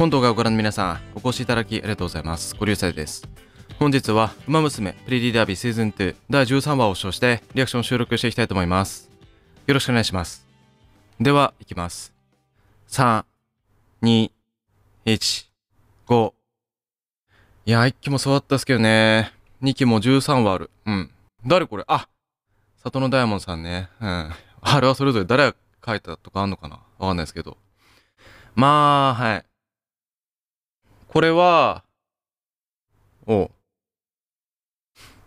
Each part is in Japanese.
本動画をご覧の皆さん、お越しいただきありがとうございます。ご留星です。本日は、ウマ娘プリディダービーシーズン2第13話を称して、リアクションを収録していきたいと思います。よろしくお願いします。では、いきます。3、2、1、5。いや、1期もそうだったっすけどね。2期も13話ある。うん。誰これあ里のダイヤモンさんね。うん。あれはそれぞれ誰が書いたとかあんのかなわかんないですけど。まあ、はい。これは、おう。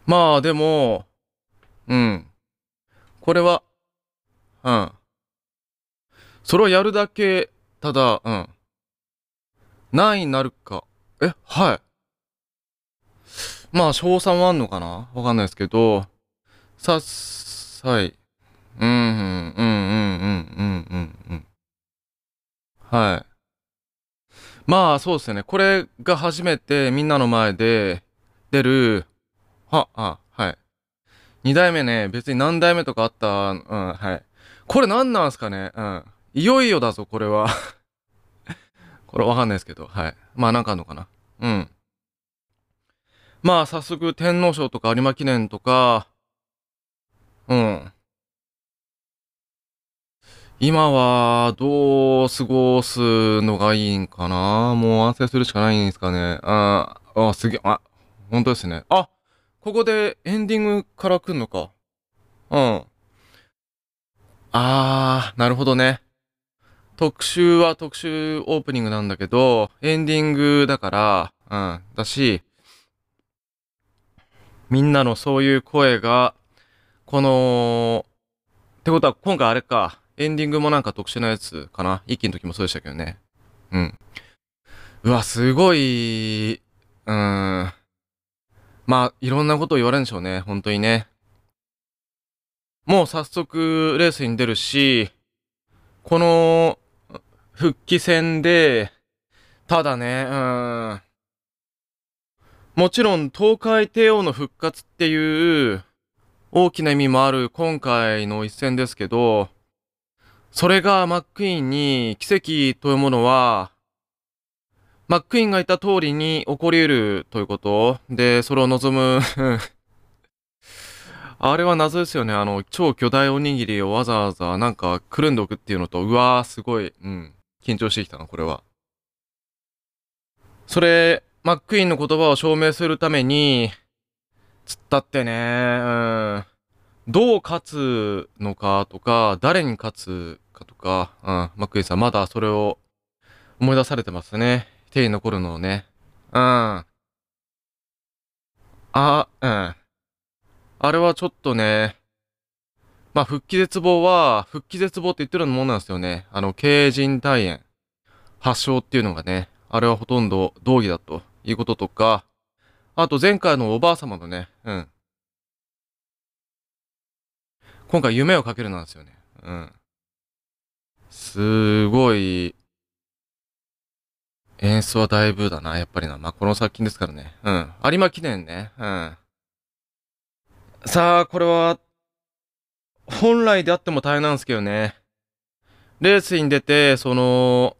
まあでも、うん。これは、うん。それをやるだけ、ただ、うん。何位になるか。え、はい。まあ、賞賛はあんのかなわかんないですけど、さっさい。うん、うん、うん、うん、うん、うん、うん。はい。まあそうですよね。これが初めてみんなの前で出る、は、あ、はい。二代目ね、別に何代目とかあった、うん、はい。これ何なんすかねうん。いよいよだぞ、これは これわかんないですけど、はい。まあなんかあんのかな。うん。まあ早速天皇賞とか有馬記念とか、うん。今は、どう過ごすのがいいんかなもう安静するしかないんですかね。ああ、すげえ、あ、本当ですね。あここでエンディングから来んのか。うん。ああ、なるほどね。特集は特集オープニングなんだけど、エンディングだから、うん、だし、みんなのそういう声が、この、ってことは今回あれか、エンディングもなんか特殊なやつかな。一期の時もそうでしたけどね。うん。うわ、すごい、うーん。まあ、いろんなことを言われるんでしょうね。本当にね。もう早速レースに出るし、この復帰戦で、ただね、うん。もちろん東海帝王の復活っていう大きな意味もある今回の一戦ですけど、それがマックイーンに奇跡というものは、マックイーンが言った通りに起こり得るということで、それを望む あれは謎ですよね。あの、超巨大おにぎりをわざわざなんかくるんでおくっていうのと、うわー、すごい、うん。緊張してきたな、これは。それ、マックイーンの言葉を証明するために、つったってね、うん。どう勝つのかとか、誰に勝つか、うん、マックインさん、まだそれを思い出されてますね。手に残るのをね。うん。あ、うん。あれはちょっとね、まあ、復帰絶望は、復帰絶望って言ってるようなもんなんですよね。あの、経人体炎、発症っていうのがね、あれはほとんど道義だということとか、あと前回のおばあ様のね、うん。今回夢をかけるなんですよね。うん。すごい、演出はだいぶだな、やっぱりな。まあ、この作品ですからね。うん。有馬記念ね。うん。さあ、これは、本来であっても大変なんですけどね。レースに出て、その、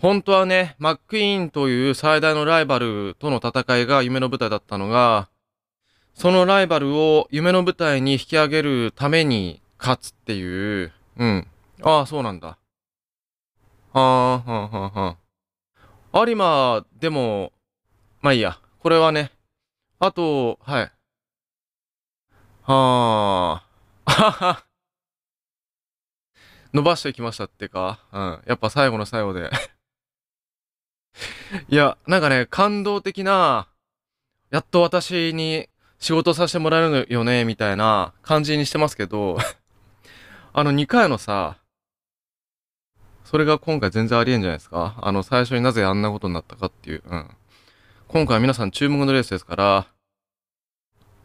本当はね、マックイーンという最大のライバルとの戦いが夢の舞台だったのが、そのライバルを夢の舞台に引き上げるために勝つっていう、うん。ああ、そうなんだ。はあ、はあ、はあ、はあ。有馬、でも、まあいいや。これはね。あと、はい。はあ、あはは。伸ばしてきましたってか。うん。やっぱ最後の最後で いや、なんかね、感動的な、やっと私に仕事させてもらえるよね、みたいな感じにしてますけど あの2回のさ、それが今回全然ありえんじゃないですか。あの、最初になぜあんなことになったかっていう。うん。今回皆さん注目のレースですから、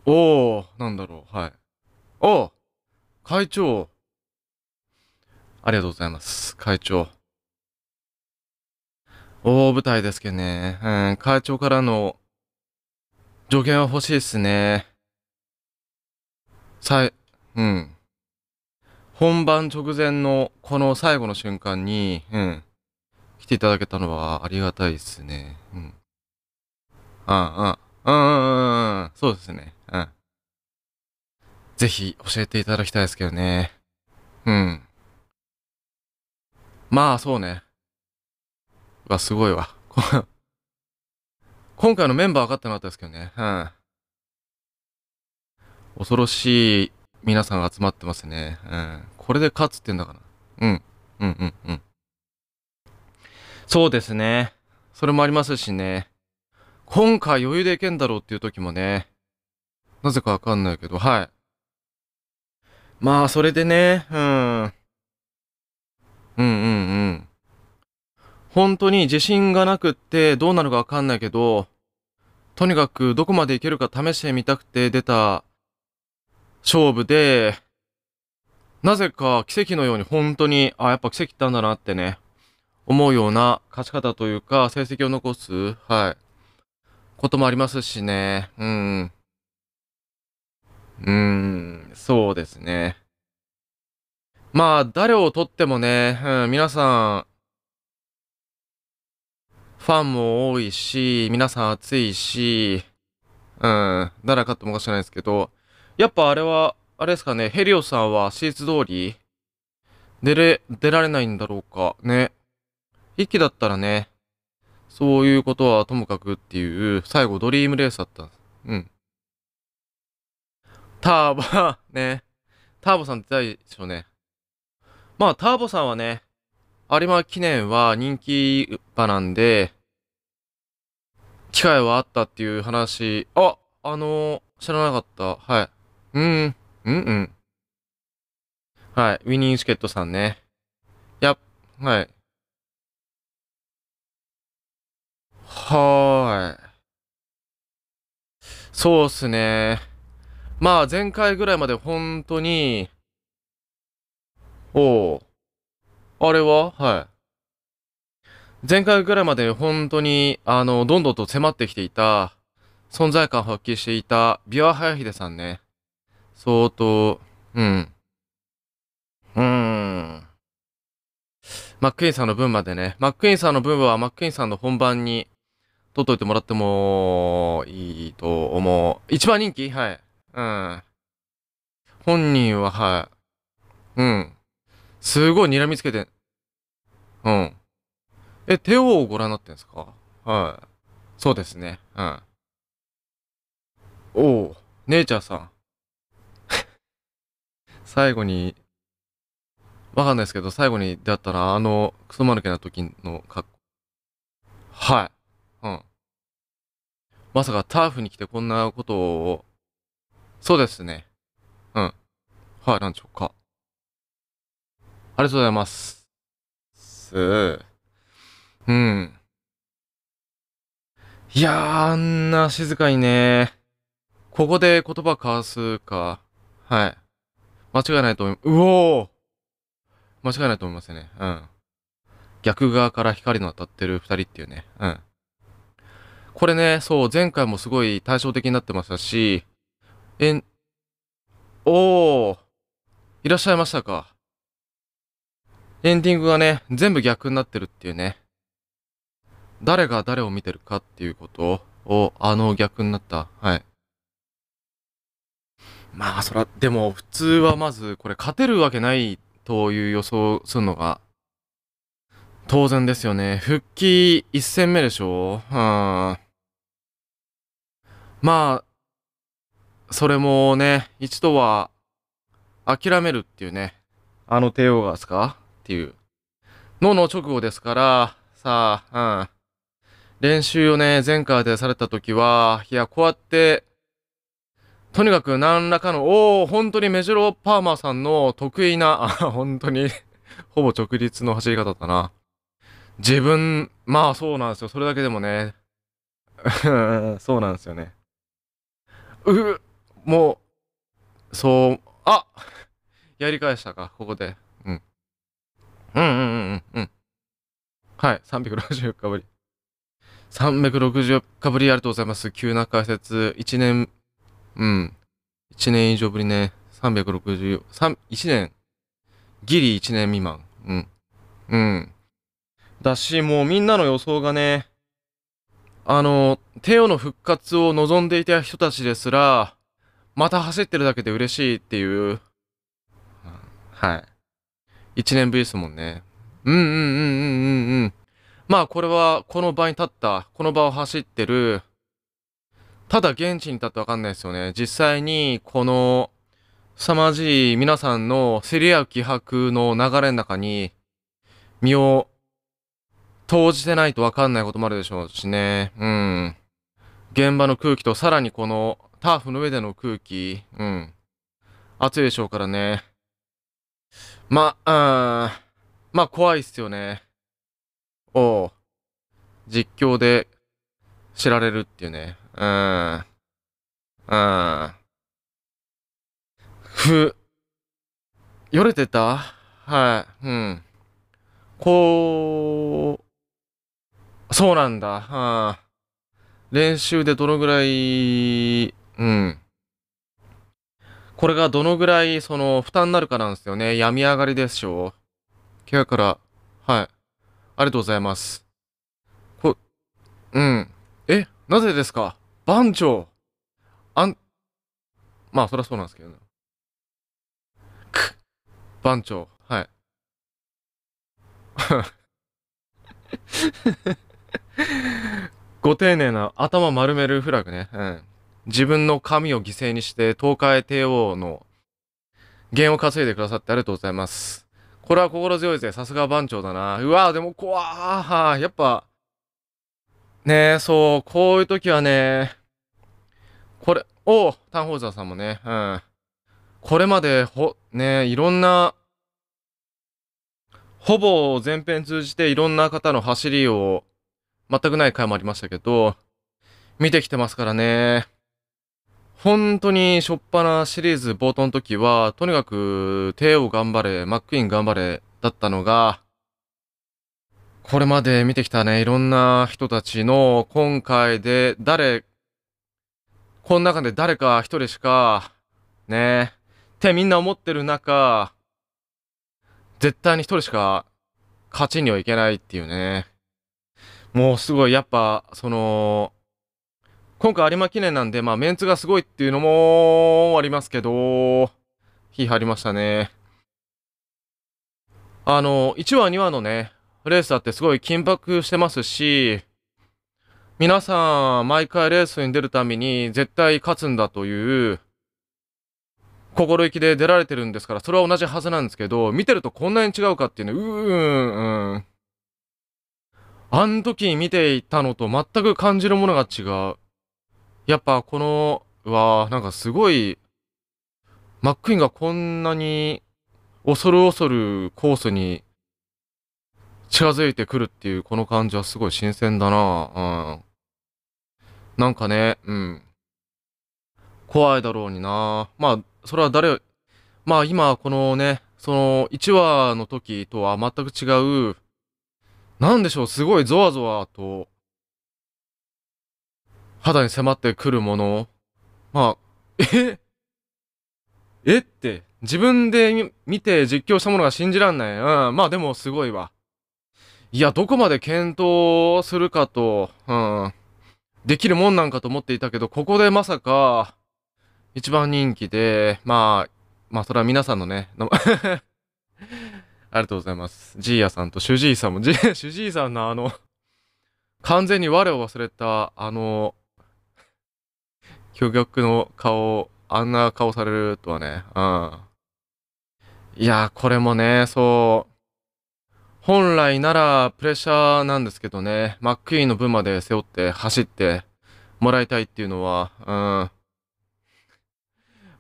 おお、なんだろう、はい。おお会長。ありがとうございます、会長。大舞台ですけどね。うん、会長からの助言は欲しいっすね。さい、うん。本番直前のこの最後の瞬間に、うん、来ていただけたのはありがたいですね。うん。ああ、ああ、うん、そうですね。うん。ぜひ教えていただきたいですけどね。うん。まあ、そうね。わ、すごいわ。今回のメンバー分かってなかったですけどね。うん。恐ろしい皆さん集まってますね。うん。これで勝つってんだから。うん。うんうんうん。そうですね。それもありますしね。今回余裕でいけんだろうっていう時もね。なぜかわかんないけど、はい。まあ、それでね、うん。うんうんうん。本当に自信がなくってどうなるかわかんないけど、とにかくどこまでいけるか試してみたくて出た勝負で、なぜか奇跡のように本当に、あ、やっぱ奇跡ったんだなってね、思うような勝ち方というか、成績を残す、はい、こともありますしね、うん。うん、そうですね。まあ、誰をとってもね、うん、皆さん、ファンも多いし、皆さん熱いし、うん、誰かともかしくないですけど、やっぱあれは、あれですかね、ヘリオさんは手術通り、出れ、出られないんだろうか、ね。一気だったらね、そういうことはともかくっていう、最後ドリームレースだったんです。うん。ターボ、ね。ターボさん出たいでしょうね。まあ、ターボさんはね、有馬記念は人気馬なんで、機会はあったっていう話、あ、あのー、知らなかった。はい。うん、うんうん。はい、ウィニーチケットさんね。や、っ、はい。はーい。そうっすね。まあ前回ぐらいまで本当に、おう。あれははい。前回ぐらいまで本当に、あの、どんどんと迫ってきていた、存在感を発揮していた、ビワハヤヒデさんね。相当、うん。うーん。マックイーンさんの分までね。マックイーンさんの分はマックイーンさんの本番に取っといてもらってもいいと思う。一番人気はい。うん。本人は、はい。うん。すごい睨みつけてうん。え、手をご覧になってんすかはい。そうですね。うん。おお、ネイチャーさん。最後に、わかんないですけど、最後に出会ったら、あの、クソマヌケな時の格好。はい。うん。まさかターフに来てこんなことを、そうですね。うん。はい、なんでしょうか。ありがとうございます。すー。うん。いやー、あんな静かにね、ここで言葉交わすか。はい。間違いないと思い、うお間違いないと思いますね。うん。逆側から光の当たってる二人っていうね。うん。これね、そう、前回もすごい対照的になってましたし、えん、おー、いらっしゃいましたか。エンディングがね、全部逆になってるっていうね。誰が誰を見てるかっていうことを、あの逆になった。はい。まあ、そら、でも、普通はまず、これ、勝てるわけないという予想するのが、当然ですよね。復帰1戦目でしょうん。まあ、それもね、一度は、諦めるっていうね、あの帝王がですかっていう。のの直後ですから、さあ、うん。練習をね、前回でされた時は、いや、こうやって、とにかく何らかの、おお本当にメジロパーマーさんの得意な、あ、本当にほぼ直立の走り方だったな。自分、まあそうなんですよ。それだけでもね。そうなんですよね。う、もう、そう、あやり返したか、ここで。うん。うんうんうんうんうんはい、360日ぶり。360日ぶりありがとうございます。急な解説、1年うん。1年以上ぶりね。364、3、1年。ギリ1年未満。うん。うん。だし、もうみんなの予想がね、あの、テオの復活を望んでいた人たちですら、また走ってるだけで嬉しいっていう。はい。1年ぶりですもんね。うんうんうんうんうんうん。まあこれはこの場に立った、この場を走ってる、ただ現地に立ってわかんないですよね。実際にこの凄まじい皆さんの競り合う気迫の流れの中に身を投じてないとわかんないこともあるでしょうしね。うん。現場の空気とさらにこのターフの上での空気、うん。暑いでしょうからね。ま、あまあ怖いっすよね。おう。実況で知られるっていうね。うん。うん。ふ、よれてたはい、うん。こう、そうなんだ。はん。練習でどのぐらい、うん。これがどのぐらい、その、負担になるかなんですよね。病み上がりでしょう。ケアから、はい。ありがとうございます。こ、うん。え、なぜですか番長あん、まあそりゃそうなんですけどね。く番長、はい。ご丁寧な頭丸めるフラグね。うん。自分の髪を犠牲にして東海帝王の弦を稼いでくださってありがとうございます。これは心強いぜ。さすが番長だな。うわでも怖ー。やっぱ、ねえ、そう、こういう時はね、これ、おう、タンホーザーさんもね、うん。これまで、ほ、ねいろんな、ほぼ全編通じていろんな方の走りを、全くない回もありましたけど、見てきてますからね。本当にしょっぱなシリーズ冒頭の時は、とにかく、帝王頑張れ、マックイーン頑張れだったのが、これまで見てきたね、いろんな人たちの、今回で誰、この中で誰か一人しか、ね、ってみんな思ってる中、絶対に一人しか勝ちにはいけないっていうね。もうすごい、やっぱ、その、今回有馬記念なんで、まあメンツがすごいっていうのもありますけど、火張りましたね。あの、1話2話のね、レースだってすごい緊迫してますし、皆さん、毎回レースに出るために絶対勝つんだという、心意気で出られてるんですから、それは同じはずなんですけど、見てるとこんなに違うかっていうね、うーん、うん。あの時見ていたのと全く感じるものが違う。やっぱこの、は、なんかすごい、マックインがこんなに、恐る恐るコースに近づいてくるっていうこの感じはすごい新鮮だなうん。なんかね、うん。怖いだろうになまあ、それは誰、まあ今このね、その1話の時とは全く違う、なんでしょう、すごいゾワゾワと、肌に迫ってくるもの、まあ、ええって、自分で見て実況したものが信じらんない。うん、まあでもすごいわ。いや、どこまで検討するかと、うん、できるもんなんかと思っていたけど、ここでまさか、一番人気で、まあ、まあ、それは皆さんのね、ありがとうございます。ジーヤさんと主治医さんも、主治医さんのあの、完全に我を忘れた、あの、巨額の顔、あんな顔されるとはね、うん。いや、これもね、そう、本来ならプレッシャーなんですけどね、マックイーンの分まで背負って走ってもらいたいっていうのは、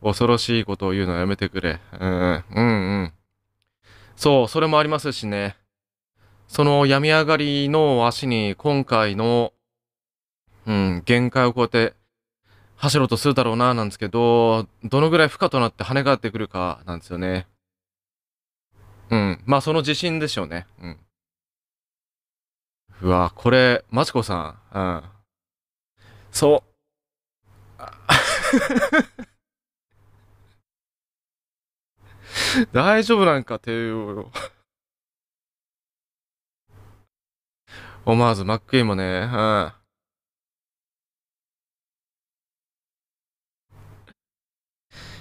うん、恐ろしいことを言うのはやめてくれ。うん、うん、うん。そう、それもありますしね。その病み上がりの足に今回の、うん、限界をやえて走ろうとするだろうな、なんですけど、どのぐらい負荷となって跳ね返ってくるかなんですよね。うん。まあ、その自信でしょうね。うん。うわ、これ、マチコさん。うん。そう。大丈夫なんか、帝王よ。思わず、マックイもね、うん。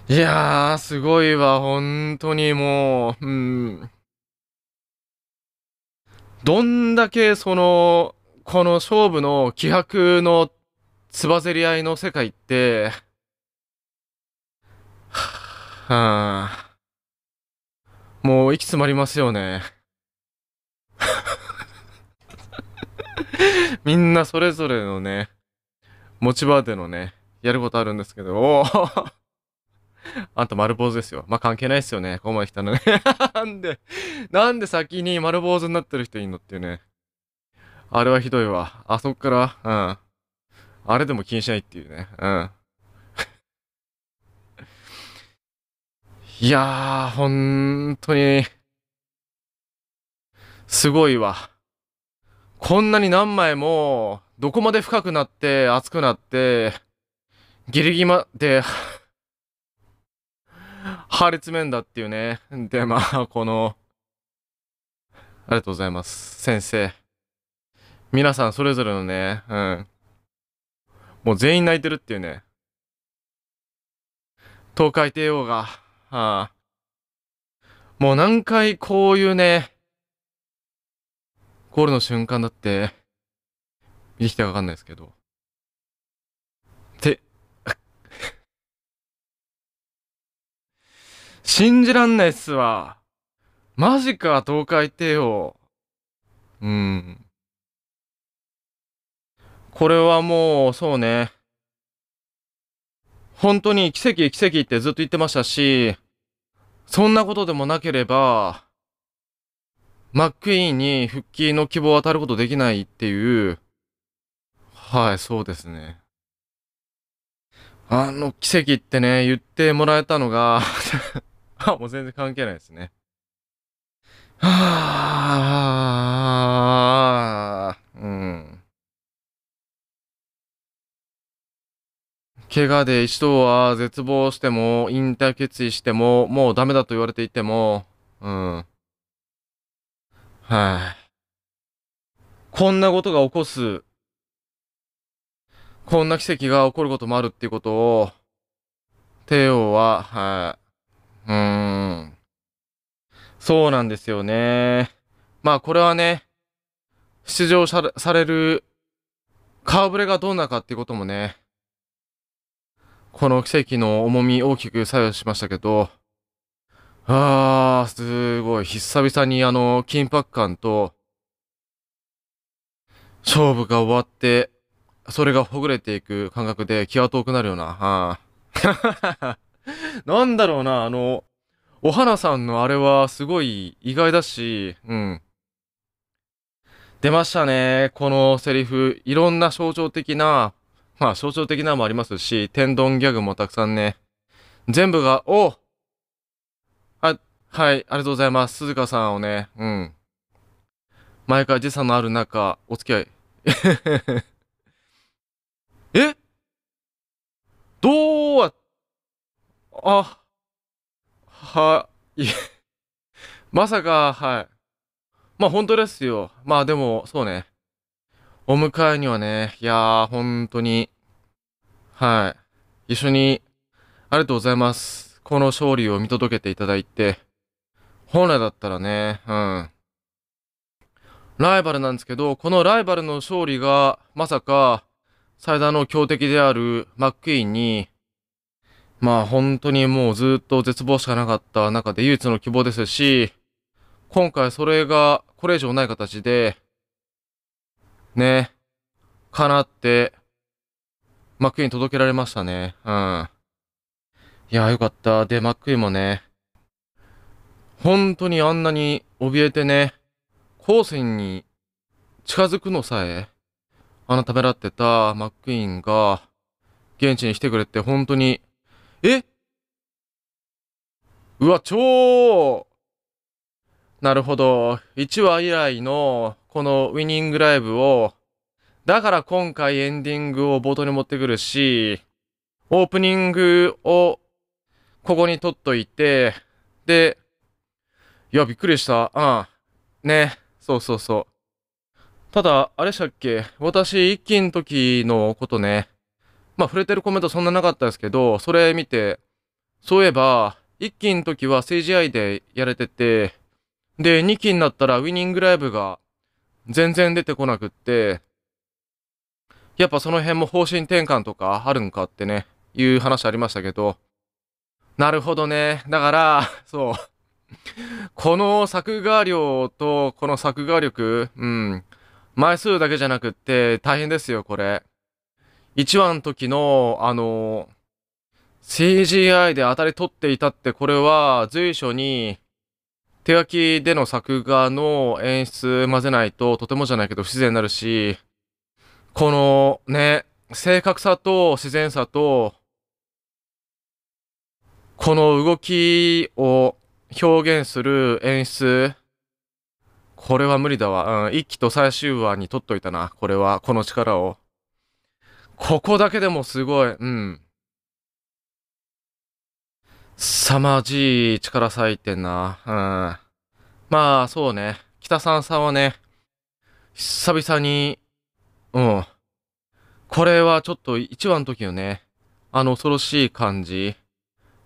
いやー、すごいわ、本当にもう、うん。どんだけその、この勝負の気迫のつばぜり合いの世界って、はあ、もう息詰まりますよね。みんなそれぞれのね、持ち場でのね、やることあるんですけど、お あんた丸坊主ですよ。まあ、関係ないですよね。ここまで来たのね。なんで、なんで先に丸坊主になってる人いんのっていうね。あれはひどいわ。あそこから、うん。あれでも気にしないっていうね。うん。いやー、ほんとに、すごいわ。こんなに何枚も、どこまで深くなって、熱くなって、ギリギリまで破裂面だっていうね。で、まあ、この、ありがとうございます。先生。皆さんそれぞれのね、うん。もう全員泣いてるっていうね。東海帝王が、はあ、もう何回こういうね、ゴールの瞬間だって、見てきたかわかんないですけど。信じらんないっすわ。マジか、東海帝王。うん。これはもう、そうね。本当に奇跡奇跡ってずっと言ってましたし、そんなことでもなければ、マックイーンに復帰の希望を与えることできないっていう、はい、そうですね。あの奇跡ってね、言ってもらえたのがあ、もう全然関係ないですね。はあ、うん。怪我で一度は絶望しても、引退決意しても、もうダメだと言われていても、うん。はい、あ、こんなことが起こす、こんな奇跡が起こることもあるっていうことを、帝王は、はい、あ、うーん。そうなんですよね。まあこれはね、出場される顔ぶれがどんなかっていうこともね、この奇跡の重み大きく作用しましたけど、あー、すごい、久々にあの、緊迫感と、勝負が終わって、それがほぐれていく感覚で気が遠くなるような、は なんだろうな、あの、お花さんのあれはすごい意外だし、うん。出ましたね。このセリフ。いろんな象徴的な、まあ象徴的なもありますし、天丼ギャグもたくさんね。全部が、おあ、はい、ありがとうございます。鈴鹿さんをね、うん。毎回時差のある中、お付き合い。えどうやってあ、はい、まさか、はい。まあ本当ですよ。まあでも、そうね。お迎えにはね、いやー、本当に、はい。一緒に、ありがとうございます。この勝利を見届けていただいて、本来だったらね、うん。ライバルなんですけど、このライバルの勝利が、まさか、最大の強敵であるマックイーンに、まあ本当にもうずっと絶望しかなかった中で唯一の希望ですし、今回それがこれ以上ない形で、ね、叶って、マックイーン届けられましたね。うん。いやーよかった。で、マックイーンもね、本当にあんなに怯えてね、後世に近づくのさえ、あのためらってたマックイーンが、現地に来てくれて本当にえうわ、超なるほど。1話以来のこのウィニングライブを、だから今回エンディングを冒頭に持ってくるし、オープニングをここに取っといて、で、いや、びっくりした。うん。ね。そうそうそう。ただ、あれしたっけ私、一気の時のことね。まあ触れてるコメントそんななかったですけど、それ見て、そういえば、1期の時は政治愛でやれてて、で、2期になったらウィニングライブが全然出てこなくって、やっぱその辺も方針転換とかあるんかってね、いう話ありましたけど、なるほどね。だから、そう。この作画量と、この作画力、うん。枚数だけじゃなくって大変ですよ、これ。1話の時の、あの、CGI で当たり取っていたって、これは随所に手書きでの作画の演出混ぜないととてもじゃないけど不自然になるし、このね、正確さと自然さと、この動きを表現する演出、これは無理だわ。うん、一期と最終話に取っといたな。これは、この力を。ここだけでもすごい、うん。凄まじい力咲いてんな。うん。まあ、そうね。北さんさんはね、久々に、うん。これはちょっと1話の時のね、あの恐ろしい感じ、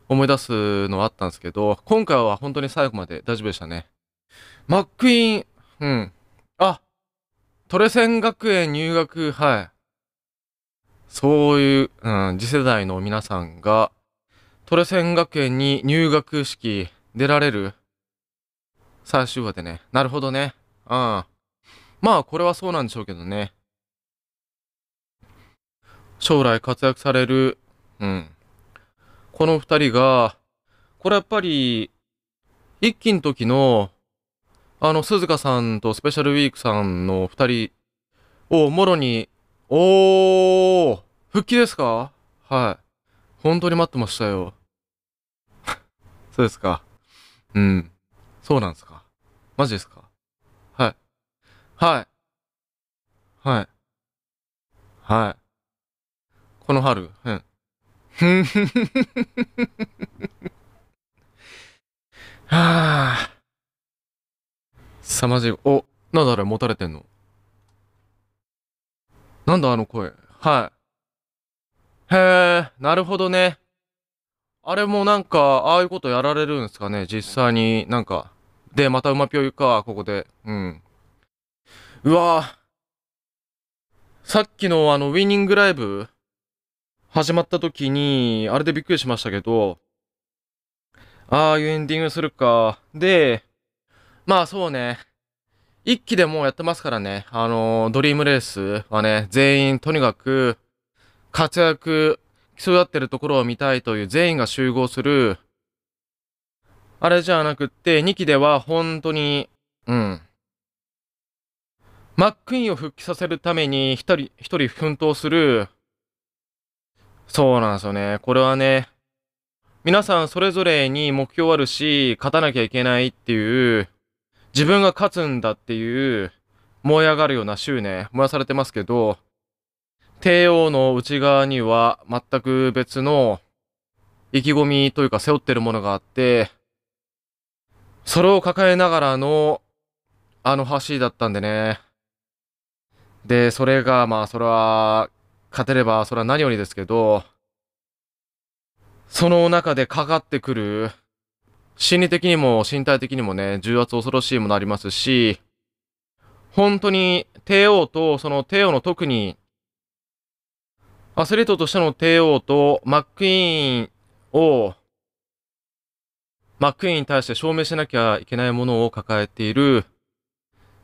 思い出すのはあったんですけど、今回は本当に最後まで大丈夫でしたね。マックイーン、うん。あ、トレセン学園入学、はい。そういう、うん、次世代の皆さんが、トレセン学園に入学式出られる最終話でね。なるほどね。うん。まあ、これはそうなんでしょうけどね。将来活躍される、うん。この二人が、これやっぱり、一期の時の、あの、鈴鹿さんとスペシャルウィークさんの二人をもろにおー復帰ですかはい。本当に待ってましたよ。そうですか。うん。そうなんですか。マジですかはい。はい。はい。はい。この春、うん。はあ。凄まじい。お、なんだあれ持たれてんのなんだあの声。はい。へえ、なるほどね。あれもなんか、ああいうことやられるんですかね、実際になんか。で、また馬ぴょいか、ここで。うん。うわぁ。さっきのあの、ウィニングライブ、始まった時に、あれでびっくりしましたけど、ああいうエンディングするか。で、まあそうね。一期でもやってますからね、あのー、ドリームレースはね、全員とにかく活躍、競い合ってるところを見たいという全員が集合する、あれじゃなくって、2期では本当に、うん。マックイーンを復帰させるために一人、一人奮闘する、そうなんですよね。これはね、皆さんそれぞれに目標あるし、勝たなきゃいけないっていう、自分が勝つんだっていう燃え上がるような執念、燃やされてますけど、帝王の内側には全く別の意気込みというか背負ってるものがあって、それを抱えながらのあの橋だったんでね。で、それがまあそれは勝てればそれは何よりですけど、その中でかかってくる心理的にも身体的にもね、重圧恐ろしいものありますし、本当に帝王と、その帝王の特に、アスリートとしての帝王とマックイーンを、マックイーンに対して証明しなきゃいけないものを抱えている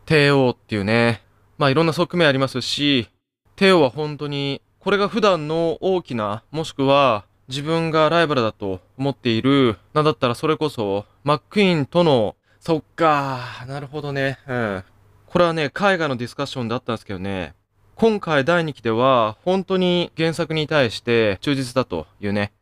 帝王っていうね、まあいろんな側面ありますし、帝王は本当に、これが普段の大きな、もしくは自分がライバルだと思っている、なんだったらそれこそ、マックイーンとの、そっかなるほどね。うん。これはね、海外のディスカッションだったんですけどね、今回第2期では、本当に原作に対して忠実だというね、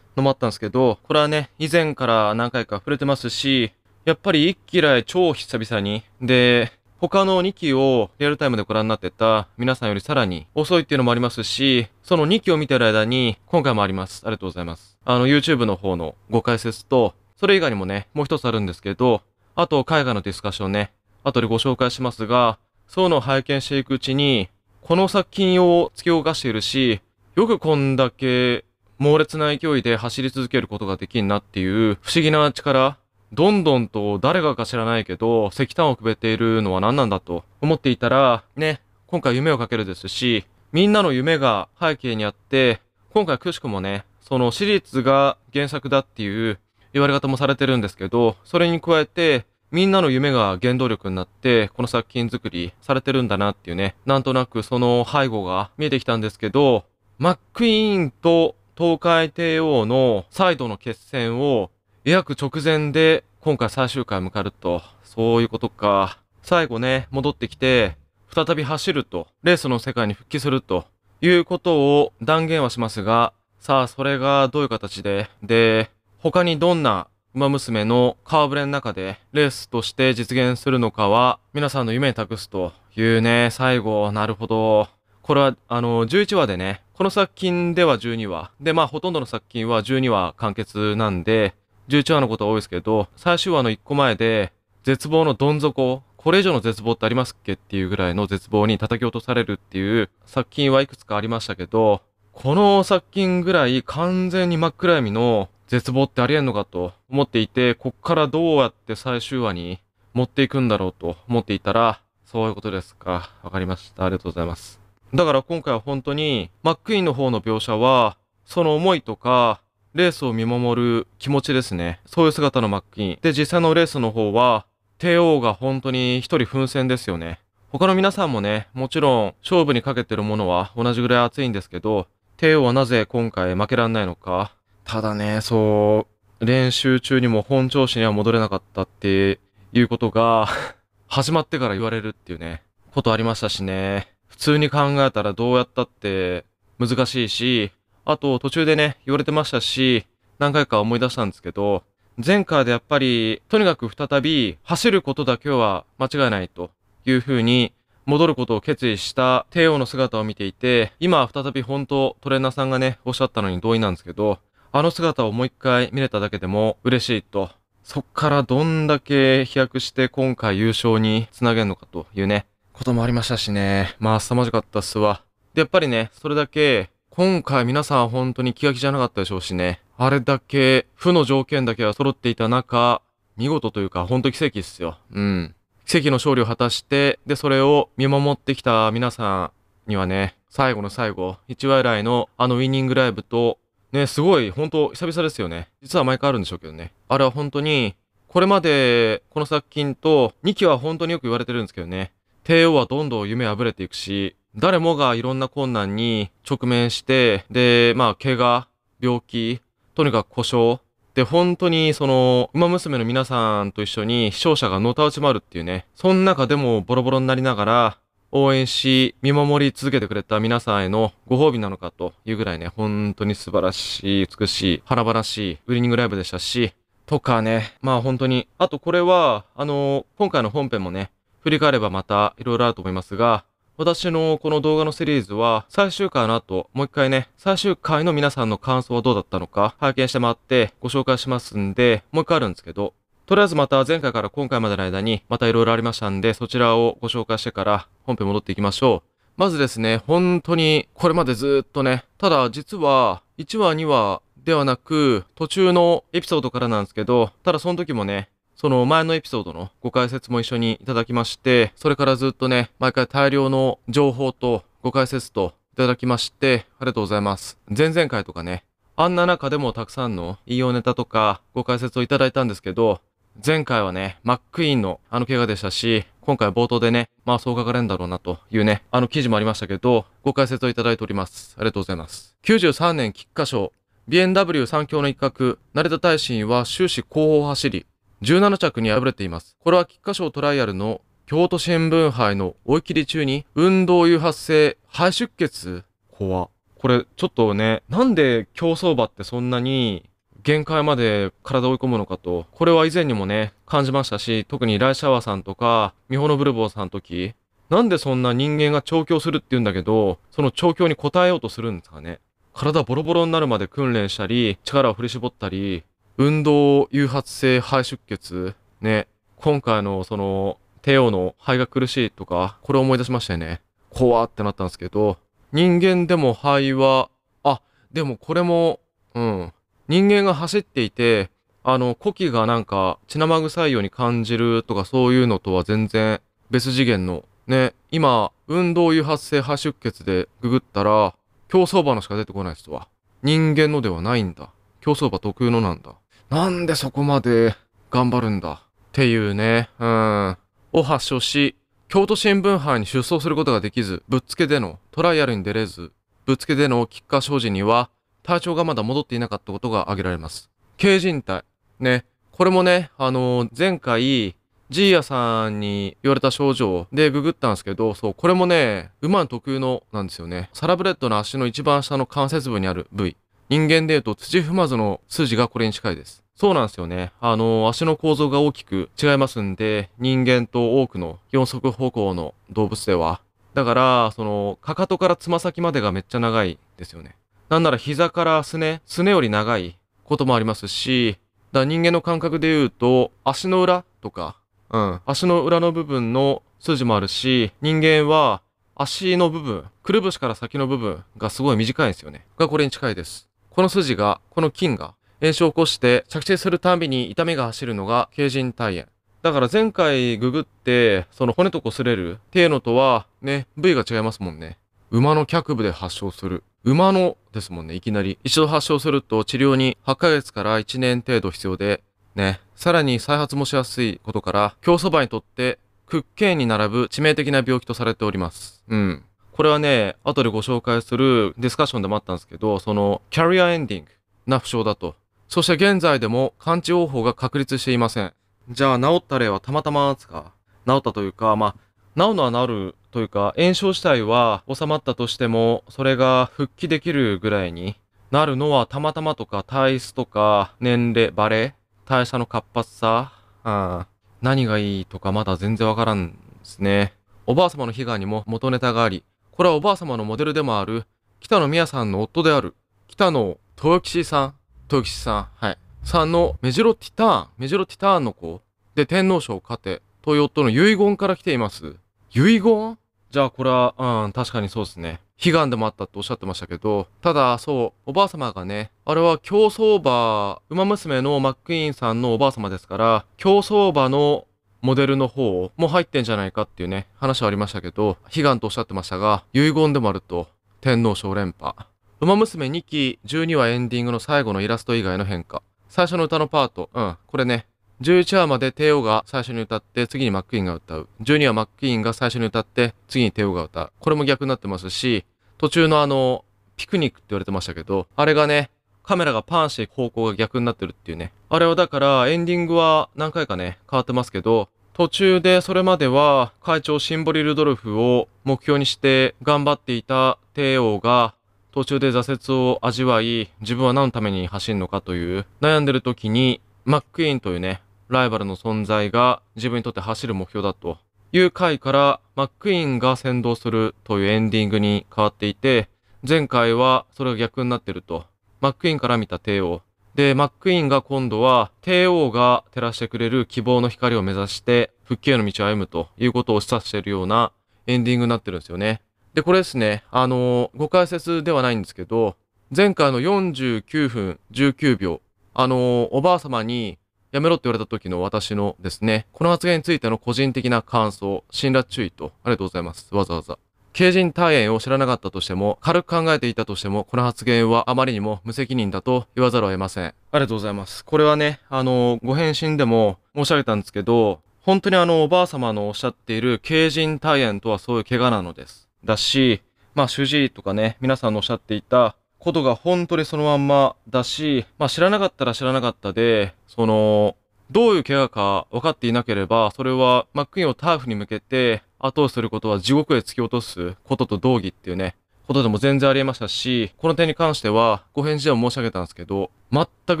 のもあったんですけど、これはね、以前から何回か触れてますし、やっぱり一気来超久々に、で、他の2期をリアルタイムでご覧になってた皆さんよりさらに遅いっていうのもありますし、その2期を見てる間に今回もあります。ありがとうございます。あの YouTube の方のご解説と、それ以外にもね、もう一つあるんですけど、あと海外のディスカッションね、後でご紹介しますが、そういうのを拝見していくうちに、この作品を突き動かしているし、よくこんだけ猛烈な勢いで走り続けることができんなっていう不思議な力、どんどんと誰がか知らないけど、石炭をくべているのは何なんだと思っていたら、ね、今回夢をかけるですし、みんなの夢が背景にあって、今回くしくもね、その私立が原作だっていう言われ方もされてるんですけど、それに加えて、みんなの夢が原動力になって、この作品作りされてるんだなっていうね、なんとなくその背後が見えてきたんですけど、マックイーンと東海帝王の再度の決戦を約直前で今回最終回向かると、そういうことか。最後ね、戻ってきて、再び走ると、レースの世界に復帰するということを断言はしますが、さあ、それがどういう形で、で、他にどんな馬娘の顔ぶれの中でレースとして実現するのかは、皆さんの夢に託すというね、最後、なるほど。これは、あの、11話でね、この作品では12話。で、まあ、ほとんどの作品は12話完結なんで、11話のことは多いですけど、最終話の1個前で、絶望のどん底、これ以上の絶望ってありますっけっていうぐらいの絶望に叩き落とされるっていう作品はいくつかありましたけど、この作品ぐらい完全に真っ暗闇の絶望ってありえんのかと思っていて、こっからどうやって最終話に持っていくんだろうと思っていたら、そういうことですか。わかりました。ありがとうございます。だから今回は本当に、マックイーンの方の描写は、その思いとか、レースを見守る気持ちですね。そういう姿のマッキン。で、実際のレースの方は、帝王が本当に一人奮戦ですよね。他の皆さんもね、もちろん勝負にかけてるものは同じぐらい熱いんですけど、帝王はなぜ今回負けられないのか。ただね、そう、練習中にも本調子には戻れなかったっていうことが 始まってから言われるっていうね、ことありましたしね。普通に考えたらどうやったって難しいし、あと途中でね、言われてましたし、何回か思い出したんですけど、前回でやっぱり、とにかく再び走ることだけは間違いないというふうに戻ることを決意した帝王の姿を見ていて、今は再び本当トレーナーさんがね、おっしゃったのに同意なんですけど、あの姿をもう一回見れただけでも嬉しいと。そっからどんだけ飛躍して今回優勝につなげるのかというね、こともありましたしね。まあ、凄まじかったっすわ。で、やっぱりね、それだけ今回皆さん本当に気が気じゃなかったでしょうしね。あれだけ、負の条件だけが揃っていた中、見事というか本当奇跡っすよ。うん。奇跡の勝利を果たして、で、それを見守ってきた皆さんにはね、最後の最後、1話以来のあのウィニングライブと、ね、すごい、本当久々ですよね。実は毎回あるんでしょうけどね。あれは本当に、これまで、この作品と、2期は本当によく言われてるんですけどね。帝王はどんどん夢破れていくし、誰もがいろんな困難に直面して、で、まあ、怪我、病気、とにかく故障、で、本当に、その、馬娘の皆さんと一緒に、視聴者がのたうち回るっていうね、その中でもボロボロになりながら、応援し、見守り続けてくれた皆さんへのご褒美なのかというぐらいね、本当に素晴らしい、美しい、華々しい、ウリニングライブでしたし、とかね、まあ本当に、あとこれは、あの、今回の本編もね、振り返ればまた色々あると思いますが、私のこの動画のシリーズは最終回の後、もう一回ね、最終回の皆さんの感想はどうだったのか拝見してもらってご紹介しますんで、もう一回あるんですけど、とりあえずまた前回から今回までの間にまた色々ありましたんで、そちらをご紹介してから本編戻っていきましょう。まずですね、本当にこれまでずっとね、ただ実は1話2話ではなく途中のエピソードからなんですけど、ただその時もね、その前のエピソードのご解説も一緒にいただきまして、それからずっとね、毎回大量の情報とご解説といただきまして、ありがとうございます。前々回とかね、あんな中でもたくさんの引用ネタとかご解説をいただいたんですけど、前回はね、マックイーンのあの怪我でしたし、今回冒頭でね、まあそう書かれるんだろうなというね、あの記事もありましたけど、ご解説をいただいております。ありがとうございます。93年菊花賞、BMW 三強の一角、成田大臣は終始後方走り、17着に敗れています。これは菊花賞トライアルの京都新聞杯の追い切り中に運動誘発性肺出血怖これちょっとね、なんで競走馬ってそんなに限界まで体を追い込むのかと、これは以前にもね、感じましたし、特にライシャワーさんとか、ミホノブルボーさんの時、なんでそんな人間が調教するって言うんだけど、その調教に応えようとするんですかね。体ボロボロになるまで訓練したり、力を振り絞ったり、運動誘発性肺出血、ね、今回のその、帝王の肺が苦しいとか、これを思い出しましたよね。怖ってなったんですけど、人間でも肺は、あ、でもこれも、うん、人間が走っていて、あの、呼気がなんか血生臭いように感じるとかそういうのとは全然別次元の、ね、今、運動誘発性肺出血でググったら、競走馬のしか出てこない人は、人間のではないんだ。競走馬特有のなんだ。なんでそこまで頑張るんだっていうね、うん、を発症し、京都新聞杯に出走することができず、ぶっつけでのトライアルに出れず、ぶっつけでの菊花商事には、体調がまだ戻っていなかったことが挙げられます。軽人体。ね。これもね、あのー、前回、ジーヤさんに言われた症状でググったんですけど、そう、これもね、馬の特有のなんですよね。サラブレッドの足の一番下の関節部にある部位。人間で言うと土踏まずの数字がこれに近いです。そうなんですよね。あの、足の構造が大きく違いますんで、人間と多くの四足歩行の動物では。だから、その、かかとからつま先までがめっちゃ長いですよね。なんなら膝からすね、すねより長いこともありますし、だ人間の感覚で言うと、足の裏とか、うん、足の裏の部分の数字もあるし、人間は足の部分、くるぶしから先の部分がすごい短いんですよね。がこれに近いです。この筋が、この菌が炎症を起こして着地するたびに痛みが走るのが軽人体炎。だから前回ググって、その骨と擦れるっていうのとは、ね、部位が違いますもんね。馬の脚部で発症する。馬のですもんね、いきなり。一度発症すると治療に8ヶ月から1年程度必要で、ね、さらに再発もしやすいことから、競走馬にとって、屈腱に並ぶ致命的な病気とされております。うん。これはね、後でご紹介するディスカッションでもあったんですけど、その、キャリアエンディングな負傷だと。そして現在でも完治方法が確立していません。じゃあ治った例はたまたまですか治ったというか、まあ、治るのは治るというか、炎症自体は収まったとしても、それが復帰できるぐらいになるのはたまたまとか体質とか年齢、バレ、代謝の活発さ、うん、何がいいとかまだ全然わからんですね。おばあ様の被害にも元ネタがあり、これはおばあ様のモデルでもある、北野美也さんの夫である、北野豊吉さん、豊吉さん、はい。さんのメジロティターン、メジロティターンの子で天皇賞を勝て、という夫の遺言から来ています。遺言じゃあこれは、うん、確かにそうですね。悲願でもあったとおっしゃってましたけど、ただ、そう、おばあ様がね、あれは競走馬、馬娘のマックイーンさんのおばあ様ですから、競走馬のモデルの方も入ってんじゃないかっていうね、話はありましたけど、悲願とおっしゃってましたが、遺言でもあると、天皇賞連覇。馬娘2期12話エンディングの最後のイラスト以外の変化。最初の歌のパート、うん、これね、11話まで帝王が最初に歌って、次にマックイーンが歌う。12話マックイーンが最初に歌って、次に帝王が歌う。これも逆になってますし、途中のあの、ピクニックって言われてましたけど、あれがね、カメラがパンして方向が逆になってるっていうね。あれはだからエンディングは何回かね、変わってますけど、途中でそれまでは会長シンボリ・ルドルフを目標にして頑張っていた帝王が途中で挫折を味わい、自分は何のために走るのかという悩んでる時にマック・イーンというね、ライバルの存在が自分にとって走る目標だという回からマック・イーンが先導するというエンディングに変わっていて、前回はそれが逆になってるとマックイーンから見た帝王。で、マックイーンが今度は帝王が照らしてくれる希望の光を目指して復帰への道を歩むということを示唆しているようなエンディングになってるんですよね。で、これですね、あのご解説ではないんですけど、前回の49分19秒、あのおばあ様にやめろって言われた時の私のですね、この発言についての個人的な感想、辛辣注意と、ありがとうございます。わざわざ。経人体炎を知らなかったとしても、軽く考えていたとしても、この発言はあまりにも無責任だと言わざるを得ません。ありがとうございます。これはね、あの、ご返信でも申し上げたんですけど、本当にあの、おばあ様のおっしゃっている経人体炎とはそういう怪我なのです。だし、まあ、主治医とかね、皆さんのおっしゃっていたことが本当にそのまんまだし、まあ、知らなかったら知らなかったで、その、どういう怪我か分かっていなければ、それは、マックイーンをターフに向けて、後をすることは地獄へ突き落とすことと同義っていうね、ことでも全然ありえましたし、この点に関しては、ご返事でも申し上げたんですけど、全く